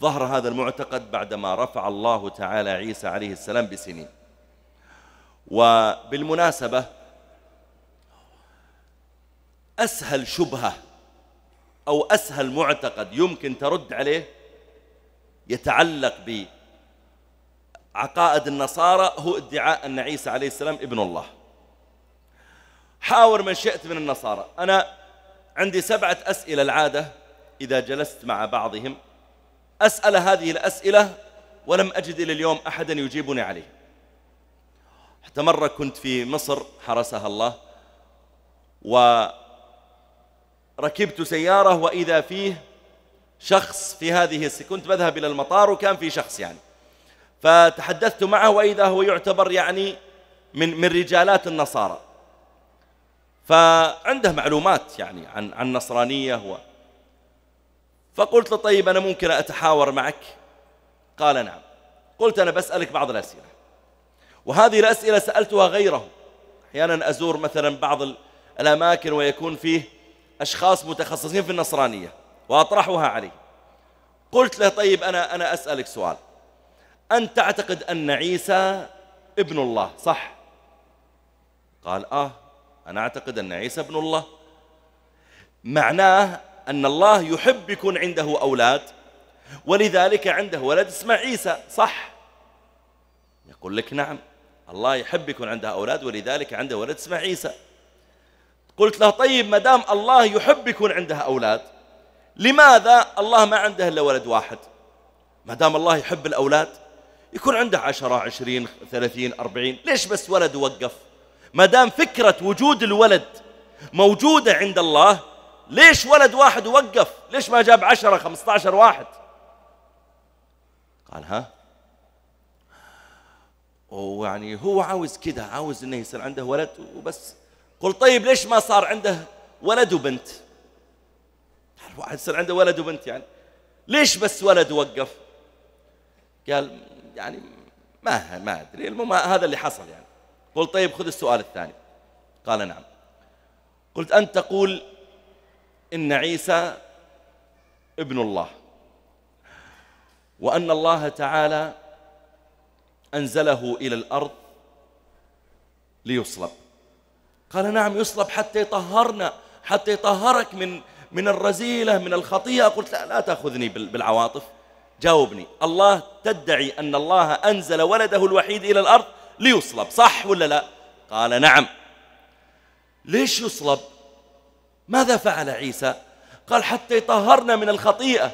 ظهر هذا المعتقد بعدما رفع الله تعالى عيسى عليه السلام بسنين وبالمناسبة أسهل شبهة أو أسهل معتقد يمكن ترد عليه يتعلق بعقائد النصارى هو ادعاء أن عيسى عليه السلام ابن الله حاور من شئت من النصارى أنا عندي سبعة أسئلة العادة إذا جلست مع بعضهم أسأل هذه الأسئلة ولم أجد إلى اليوم أحدا يجيبني عليه حتى مرة كنت في مصر حرسها الله وركبت سيارة وإذا فيه شخص في هذه كنت بذهب إلى المطار وكان في شخص يعني فتحدثت معه وإذا هو يعتبر يعني من من رجالات النصارى فعنده معلومات يعني عن عن النصرانية فقلت له طيب أنا ممكن أتحاور معك قال نعم قلت أنا بسألك بعض الأسئلة وهذه الأسئلة سألتها غيره أحيانا أزور مثلا بعض الأماكن ويكون فيه أشخاص متخصصين في النصرانية وأطرحها عليه قلت له طيب أنا, أنا أسألك سؤال أنت تعتقد أن عيسى ابن الله صح قال آه أنا أعتقد أن عيسى ابن الله معناه أن الله يحب يكون عنده أولاد ولذلك عنده ولد اسمه عيسى صح يقول لك نعم الله يحب يكون عنده أولاد ولذلك عنده ولد اسمه عيسى قلت له طيب ما دام الله يحب يكون عنده أولاد لماذا الله ما عنده إلا ولد واحد ما دام الله يحب الأولاد يكون عنده عشرة عشرين ثلاثين أربعين ليش بس ولد وقف ما دام فكرة وجود الولد موجودة عند الله ليش ولد واحد ووقف ليش ما جاب عشرة خمسة عشر واحد قال ها ويعني هو عاوز كده عاوز انه يصير عنده ولد وبس قلت طيب ليش ما صار عنده ولد وبنت واحد يصير عنده ولد وبنت يعني ليش بس ولد وقف قال يعني ما ما ادري المهم هذا اللي حصل يعني قلت طيب خذ السؤال الثاني قال نعم قلت انت تقول إن عيسى ابن الله وأن الله تعالى أنزله إلى الأرض ليصلب قال نعم يصلب حتى يطهرنا حتى يطهرك من من الرزيله من الخطيئة قلت لا, لا تأخذني بالعواطف جاوبني الله تدعي أن الله أنزل ولده الوحيد إلى الأرض ليصلب صح ولا لا قال نعم ليش يصلب ماذا فعل عيسى قال حتى يطهرنا من الخطيئة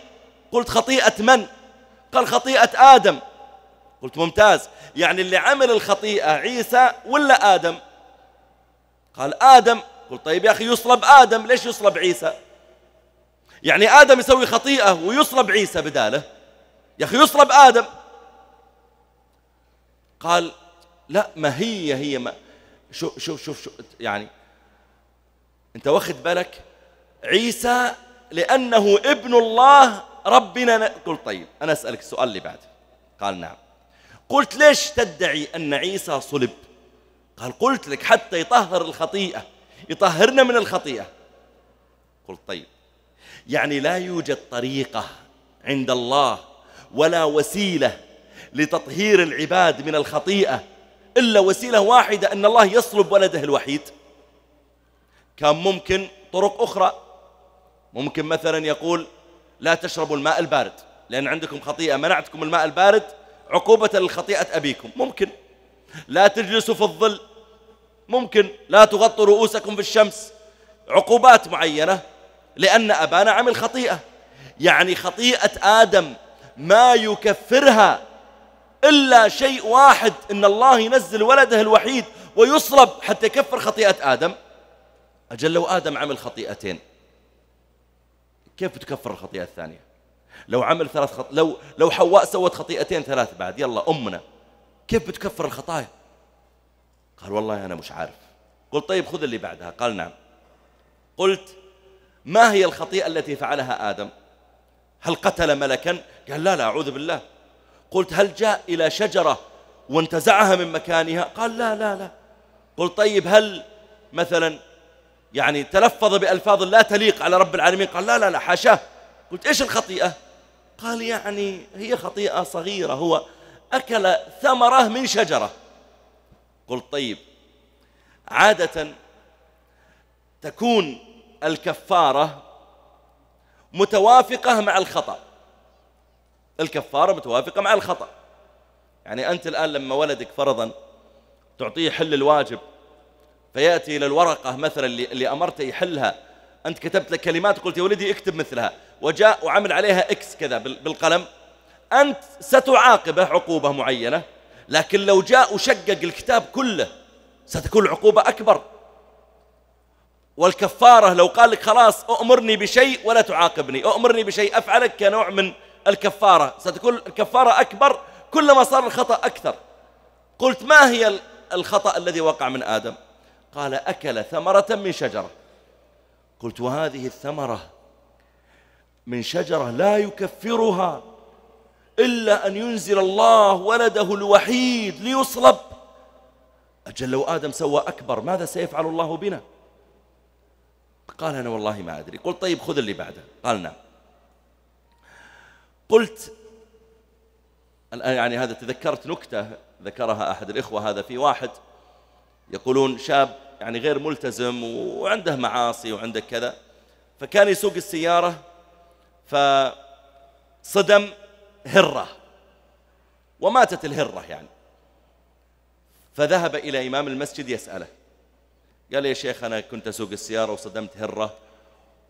قلت خطيئة من قال خطيئة آدم قلت ممتاز يعني اللي عمل الخطيئة عيسى ولا آدم قال آدم قلت طيب يا أخي يصلب آدم ليش يصلب عيسى يعني آدم يسوي خطيئة ويصلب عيسى بداله يا أخي يصلب آدم قال لا ما هي هي ما شوف شوف شوف شو يعني أنت واخد بالك عيسى لأنه ابن الله ربنا قلت طيب أنا أسألك السؤال اللي بعده قال نعم قلت ليش تدعي أن عيسى صلب قال قلت لك حتى يطهر الخطيئة يطهرنا من الخطيئة قلت طيب يعني لا يوجد طريقة عند الله ولا وسيلة لتطهير العباد من الخطيئة إلا وسيلة واحدة أن الله يصلب ولده الوحيد كان ممكن طرق أخرى ممكن مثلا يقول لا تشربوا الماء البارد لأن عندكم خطيئة منعتكم الماء البارد عقوبة لخطيئة أبيكم ممكن لا تجلسوا في الظل ممكن لا تغطوا رؤوسكم في الشمس عقوبات معينة لأن أبانا عمل خطيئة يعني خطيئة آدم ما يكفرها إلا شيء واحد إن الله ينزل ولده الوحيد ويصلب حتى يكفر خطيئة آدم أجل لو آدم عمل خطيئتين كيف بتكفر الخطيئة الثانية لو عمل ثلاث خط... لو لو حواء سوت خطيئتين ثلاث بعد يلا أمنا كيف بتكفر الخطايا قال والله أنا مش عارف قلت طيب خذ اللي بعدها قال نعم قلت ما هي الخطيئة التي فعلها آدم هل قتل ملكا قال لا لا أعوذ بالله قلت هل جاء إلى شجرة وانتزعها من مكانها قال لا لا لا قلت طيب هل مثلا يعني تلفظ بألفاظ لا تليق على رب العالمين قال لا لا لا حاشاه قلت إيش الخطيئة قال يعني هي خطيئة صغيرة هو أكل ثمرة من شجرة قلت طيب عادة تكون الكفارة متوافقة مع الخطأ الكفارة متوافقة مع الخطأ يعني أنت الآن لما ولدك فرضا تعطيه حل الواجب فيأتي إلى الورقة مثلا اللي, اللي أمرته يحلها أنت كتبت لك كلمات قلت يا ولدي اكتب مثلها وجاء وعمل عليها إكس كذا بالقلم أنت ستعاقبه عقوبة معينة لكن لو جاء وشقق الكتاب كله ستكون العقوبة أكبر والكفارة لو قال لك خلاص أؤمرني بشيء ولا تعاقبني أؤمرني بشيء أفعلك كنوع من الكفارة ستكون الكفارة أكبر كلما صار الخطأ أكثر قلت ما هي الخطأ الذي وقع من آدم قال أكل ثمرة من شجرة قلت وهذه الثمرة من شجرة لا يكفرها إلا أن ينزل الله ولده الوحيد ليصلب أجل لو آدم سوى أكبر ماذا سيفعل الله بنا قال أنا والله ما أدري قلت طيب خذ اللي بعده قال نعم قلت الآن يعني هذا تذكرت نكتة ذكرها أحد الإخوة هذا في واحد يقولون شاب يعني غير ملتزم وعنده معاصي وعنده كذا فكان يسوق السيارة فصدم هرة وماتت الهرة يعني فذهب إلى إمام المسجد يسأله قال يا شيخ أنا كنت أسوق السيارة وصدمت هرة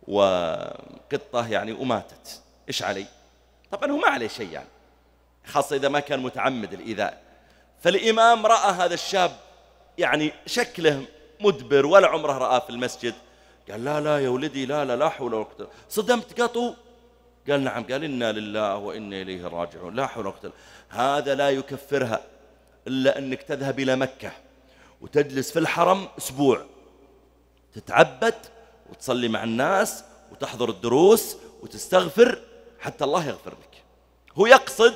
وقطة يعني وماتت إيش علي طبعا هو ما عليه شيء يعني خاصة إذا ما كان متعمد الإيذاء فالإمام رأى هذا الشاب يعني شكله مدبر ولا عمره رآه في المسجد قال لا لا يا ولدي لا لا لا حول ولا قوة صدمت قطو قال نعم قال إنا لله وإنا إليه راجعون لا حول ولا قوة هذا لا يكفرها إلا أنك تذهب إلى مكة وتجلس في الحرم أسبوع تتعبد وتصلي مع الناس وتحضر الدروس وتستغفر حتى الله يغفر لك هو يقصد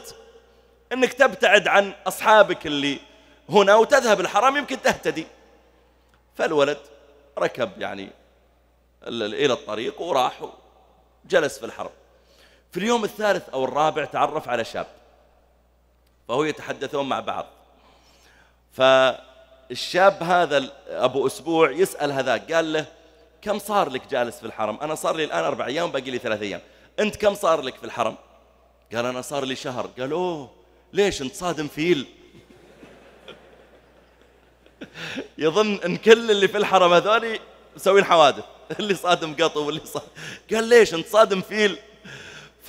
أنك تبتعد عن أصحابك اللي هنا وتذهب الحرم يمكن تهتدي فالولد ركب يعني إلى الطريق وراح جلس في الحرم في اليوم الثالث أو الرابع تعرف على شاب فهو يتحدثون مع بعض فالشاب هذا أبو أسبوع يسأل هذاك قال له كم صار لك جالس في الحرم أنا صار لي الآن أربع أيام باقي لي ثلاث أيام أنت كم صار لك في الحرم قال أنا صار لي شهر قال أوه ليش أنت صادم فيل يظن ان كل اللي في الحرم هذول مسوين حوادث اللي صادم قطو واللي صادم قال ليش انت صادم فيل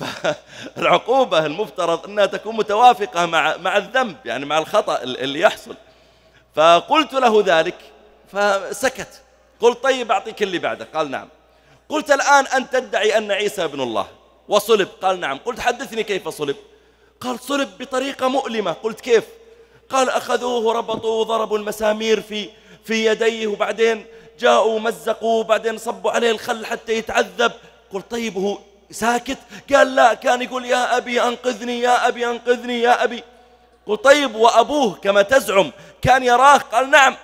فالعقوبة المفترض أنها تكون متوافقة مع مع الذنب يعني مع الخطأ اللي يحصل فقلت له ذلك فسكت قلت طيب أعطيك اللي بعده قال نعم قلت الآن أنت تدعي أن عيسى ابن الله وصلب قال نعم قلت حدثني كيف صلب قال صلب بطريقة مؤلمة قلت كيف قال أخذوه ربطوه ضربوا المسامير في في يديه وبعدين جاءوا مزقوه وبعدين صبوا عليه الخل حتى يتعذب قلت طيب هو ساكت قال لا كان يقول يا أبي أنقذني يا أبي أنقذني يا أبي قلت طيب وأبوه كما تزعم كان يراه قال نعم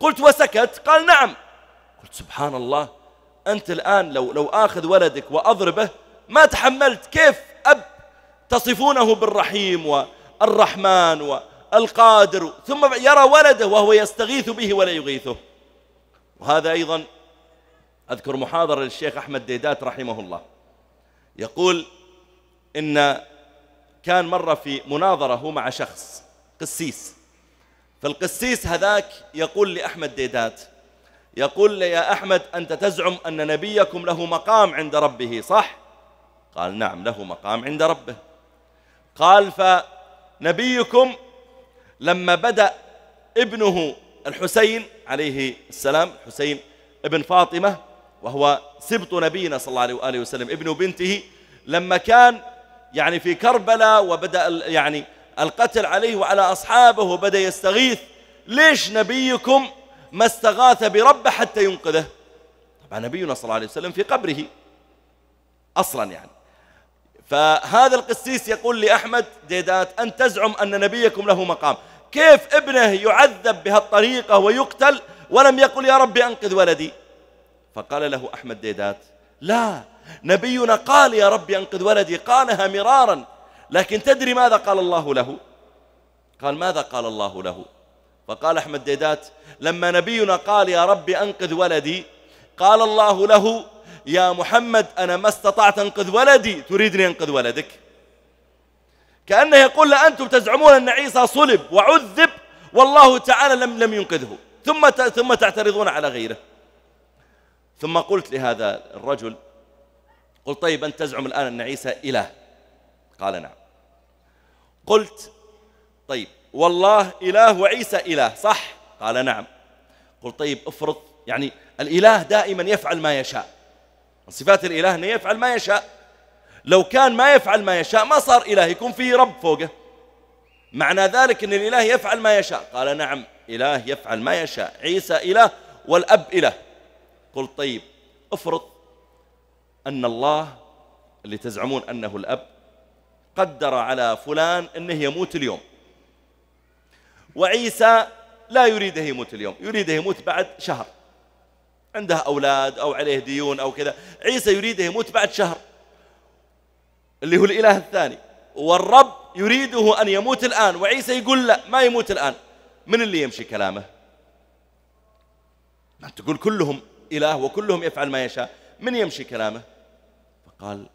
قلت وسكت قال نعم قلت سبحان الله أنت الآن لو, لو آخذ ولدك وأضربه ما تحملت كيف أب تصفونه بالرحيم والرحمن والرحمن القادر ثم يرى ولده وهو يستغيث به ولا يغيثه وهذا أيضا أذكر محاضرة للشيخ أحمد ديدات رحمه الله يقول إن كان مرة في مناظرة هو مع شخص قسيس فالقسيس هذاك يقول لأحمد ديدات يقول لي يا أحمد أنت تزعم أن نبيكم له مقام عند ربه صح؟ قال نعم له مقام عند ربه قال فنبيكم لما بدأ ابنه الحسين عليه السلام حسين ابن فاطمة وهو سبط نبينا صلى الله عليه وسلم ابن بنته لما كان يعني في كربلاء وبدأ يعني القتل عليه وعلى أصحابه وبدأ يستغيث ليش نبيكم ما استغاث بربه حتى ينقذه طبعا نبينا صلى الله عليه وسلم في قبره أصلا يعني فهذا القسيس يقول لأحمد ديدات أن تزعم أن نبيكم له مقام كيف ابنه يعذب بهالطريقة ويقتل ولم يقل يا ربي أنقذ ولدي فقال له أحمد ديدات لا نبينا قال يا ربي أنقذ ولدي قالها مرارا لكن تدري ماذا قال الله له قال ماذا قال الله له فقال أحمد ديدات لما نبينا قال يا ربي أنقذ ولدي قال الله له يا محمد أنا ما استطعت أنقذ ولدي تريدني أنقذ ولدك كأنه يقول أنتم تزعمون أن عيسى صلب وعذب والله تعالى لم لم ينقذه ثم ثم تعترضون على غيره ثم قلت لهذا الرجل قلت طيب أنت تزعم الآن أن عيسى إله قال نعم قلت طيب والله إله وعيسى إله صح قال نعم قلت طيب افرض يعني الإله دائما يفعل ما يشاء من صفات الإله أنه يفعل ما يشاء لو كان ما يفعل ما يشاء ما صار إله يكون فيه رب فوقه معنى ذلك أن الإله يفعل ما يشاء قال نعم إله يفعل ما يشاء عيسى إله والأب إله قل طيب افرض أن الله اللي تزعمون أنه الأب قدر على فلان أنه يموت اليوم وعيسى لا يريده يموت اليوم يريده يموت بعد شهر عنده أولاد أو عليه ديون أو كذا عيسى يريده يموت بعد شهر اللي هو الإله الثاني والرب يريده أن يموت الآن وعيسى يقول لا ما يموت الآن من اللي يمشي كلامه ما تقول كلهم إله وكلهم يفعل ما يشاء من يمشي كلامه فقال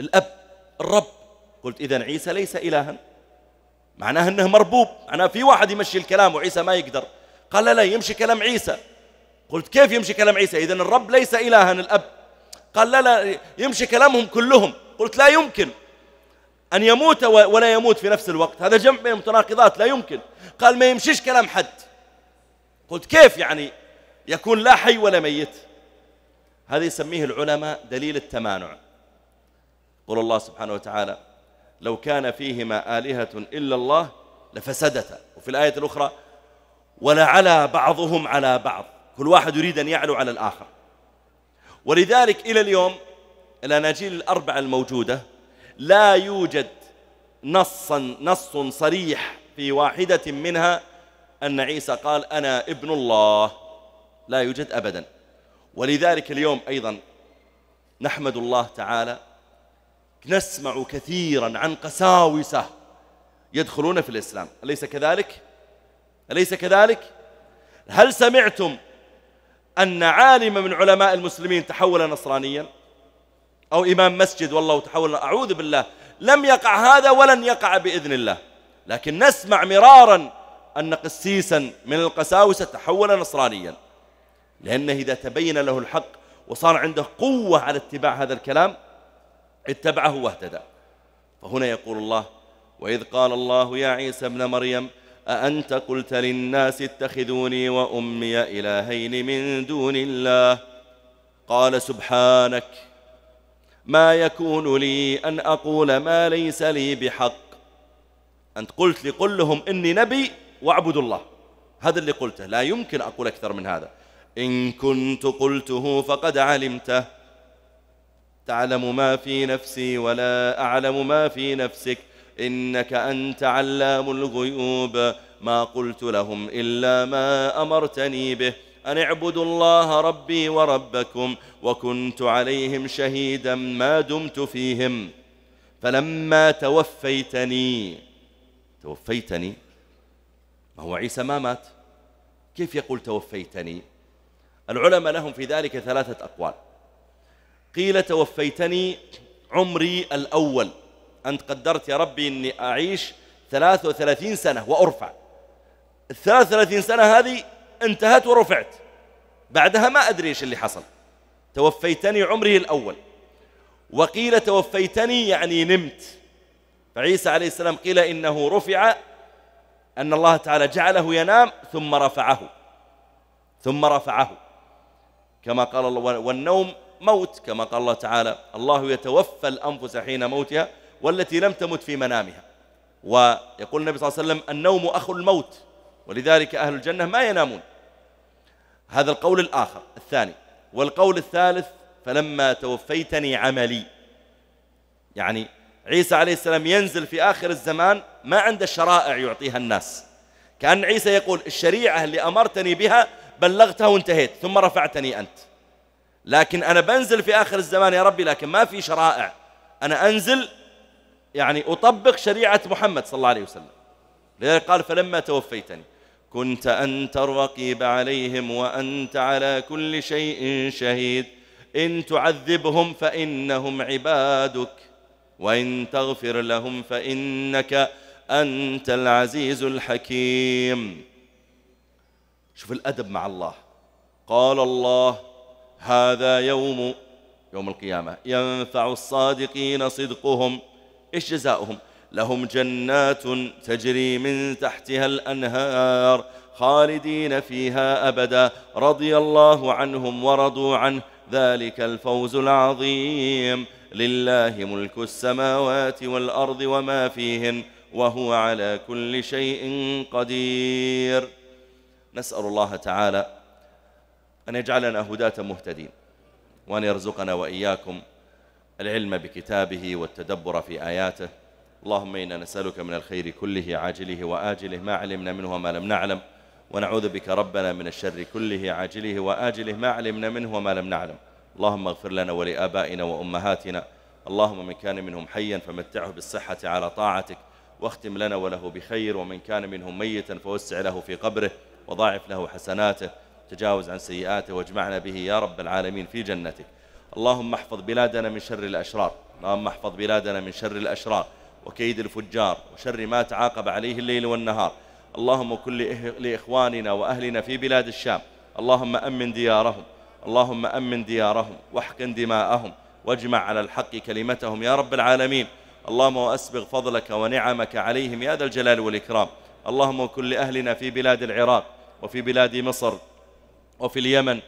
الأب الرب قلت إذا عيسى ليس إلها معناه أنه مربوب معناه في واحد يمشي الكلام وعيسى ما يقدر قال لا لا يمشي كلام عيسى قلت كيف يمشي كلام عيسى إذا الرب ليس إلها الأب قال لا لا يمشي كلامهم كلهم قلت لا يمكن أن يموت ولا يموت في نفس الوقت هذا جمع بين متناقضات لا يمكن قال ما يمشيش كلام حد قلت كيف يعني يكون لا حي ولا ميت هذا يسميه العلماء دليل التمانع قل الله سبحانه وتعالى لو كان فيهما آلهة إلا الله لفسدتا وفي الآية الأخرى ولعلى بعضهم على بعض كل واحد يريد أن يعلو على الآخر ولذلك إلى اليوم الأناجيل الأربعة الموجودة لا يوجد نصا نص صريح في واحدة منها أن عيسى قال أنا ابن الله لا يوجد أبدا ولذلك اليوم أيضا نحمد الله تعالى نسمع كثيرا عن قساوسة يدخلون في الإسلام أليس كذلك؟ أليس كذلك؟ هل سمعتم أن عالم من علماء المسلمين تحول نصرانيا أو إمام مسجد والله تحول أعوذ بالله لم يقع هذا ولن يقع بإذن الله لكن نسمع مرارا أن قسيسا من القساوسة تحول نصرانيا لأنه إذا تبين له الحق وصار عنده قوة على اتباع هذا الكلام اتبعه واهتدى فهنا يقول الله وإذ قال الله يا عيسى ابن مريم أأنت قلت للناس اتخذوني وأمي إلهين من دون الله قال سبحانك ما يكون لي أن أقول ما ليس لي بحق أنت قلت لي قل لهم إني نبي واعبدوا الله هذا اللي قلته لا يمكن أقول أكثر من هذا إن كنت قلته فقد علمته تعلم ما في نفسي ولا أعلم ما في نفسك إنك أنت علام الغيوب ما قلت لهم إلا ما أمرتني به أن اعبدوا الله ربي وربكم وكنت عليهم شهيدا ما دمت فيهم فلما توفيتني توفيتني ما هو عيسى ما مات كيف يقول توفيتني العلماء لهم في ذلك ثلاثة أقوال قيل توفيتني عمري الأول أنت قدرت يا ربي أني أعيش 33 سنة وأرفع ال 33 سنة هذه انتهت ورفعت بعدها ما أدري إيش اللي حصل توفيتني عمره الأول وقيل توفيتني يعني نمت فعيسى عليه السلام قيل إنه رفع أن الله تعالى جعله ينام ثم رفعه ثم رفعه كما قال الله والنوم موت كما قال الله تعالى الله يتوفى الأنفس حين موتها والتي لم تمت في منامها ويقول النبي صلى الله عليه وسلم النوم أخو الموت ولذلك أهل الجنة ما ينامون هذا القول الآخر الثاني والقول الثالث فلما توفيتني عملي يعني عيسى عليه السلام ينزل في آخر الزمان ما عنده الشرائع يعطيها الناس كأن عيسى يقول الشريعة اللي أمرتني بها بلغتها وانتهيت ثم رفعتني أنت لكن أنا بنزل في آخر الزمان يا ربي لكن ما في شرائع أنا أنزل يعني أطبق شريعة محمد صلى الله عليه وسلم لذلك قال فلما توفيتني كنت أنت الرقيب عليهم وأنت على كل شيء شهيد إن تعذبهم فإنهم عبادك وإن تغفر لهم فإنك أنت العزيز الحكيم شوف الأدب مع الله قال الله هذا يوم يوم القيامة ينفع الصادقين صدقهم إيش جزاؤهم لهم جنات تجري من تحتها الأنهار خالدين فيها أبدا رضي الله عنهم ورضوا عنه ذلك الفوز العظيم لله ملك السماوات والأرض وما فيهن وهو على كل شيء قدير نسأل الله تعالى أن يجعلنا هداة مهتدين وأن يرزقنا وإياكم العلم بكتابه والتدبر في آياته اللهم إنا نسألك من الخير كله عاجله وآجله ما علمنا منه وما لم نعلم ونعوذ بك ربنا من الشر كله عاجله وآجله ما علمنا منه وما لم نعلم اللهم اغفر لنا ولآبائنا وأمهاتنا اللهم من كان منهم حيا فمتعه بالصحة على طاعتك واختم لنا وله بخير ومن كان منهم ميتا فوسع له في قبره وضاعف له حسناته تجاوز عن سيئاته واجمعنا به يا رب العالمين في جنتك اللهم احفظ بلادنا من شر الأشرار اللهم احفظ بلادنا من شر الأشرار وكيد الفجار وشر ما تعاقب عليه الليل والنهار اللهم كل لإخواننا وأهلنا في بلاد الشام اللهم أمن ديارهم اللهم أمن ديارهم واحقن دماءهم واجمع على الحق كلمتهم يا رب العالمين اللهم وأسبغ فضلك ونعمك عليهم يا ذا الجلال والإكرام اللهم كل أهلنا في بلاد العراق وفي بلاد مصر وفي اليمن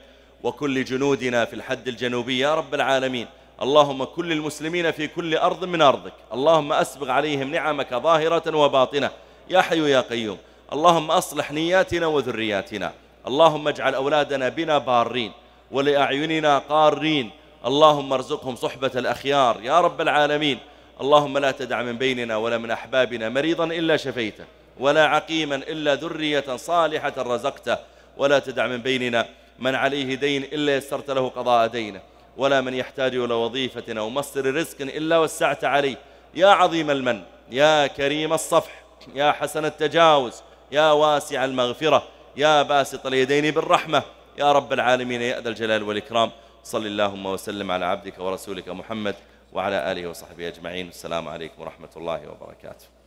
وكل جنودنا في الحد الجنوبي يا رب العالمين اللهم كل المسلمين في كل أرض من أرضك اللهم أسبغ عليهم نعمك ظاهرة وباطنة يا حي يا قيوم اللهم أصلح نياتنا وذرياتنا اللهم اجعل أولادنا بنا بارين ولأعيننا قارين اللهم ارزقهم صحبة الأخيار يا رب العالمين اللهم لا تدع من بيننا ولا من أحبابنا مريضا إلا شفيته ولا عقيما إلا ذرية صالحة رزقته ولا تدع من بيننا من عليه دين إلا يسرت له قضاء دينه ولا من يحتاج إلى وظيفة أو مصدر رزق إلا وسعت عليه يا عظيم المن يا كريم الصفح يا حسن التجاوز يا واسع المغفرة يا باسط اليدين بالرحمة يا رب العالمين يا ذا الجلال والإكرام صل اللهم وسلم على عبدك ورسولك محمد وعلى آله وصحبه أجمعين السلام عليكم ورحمة الله وبركاته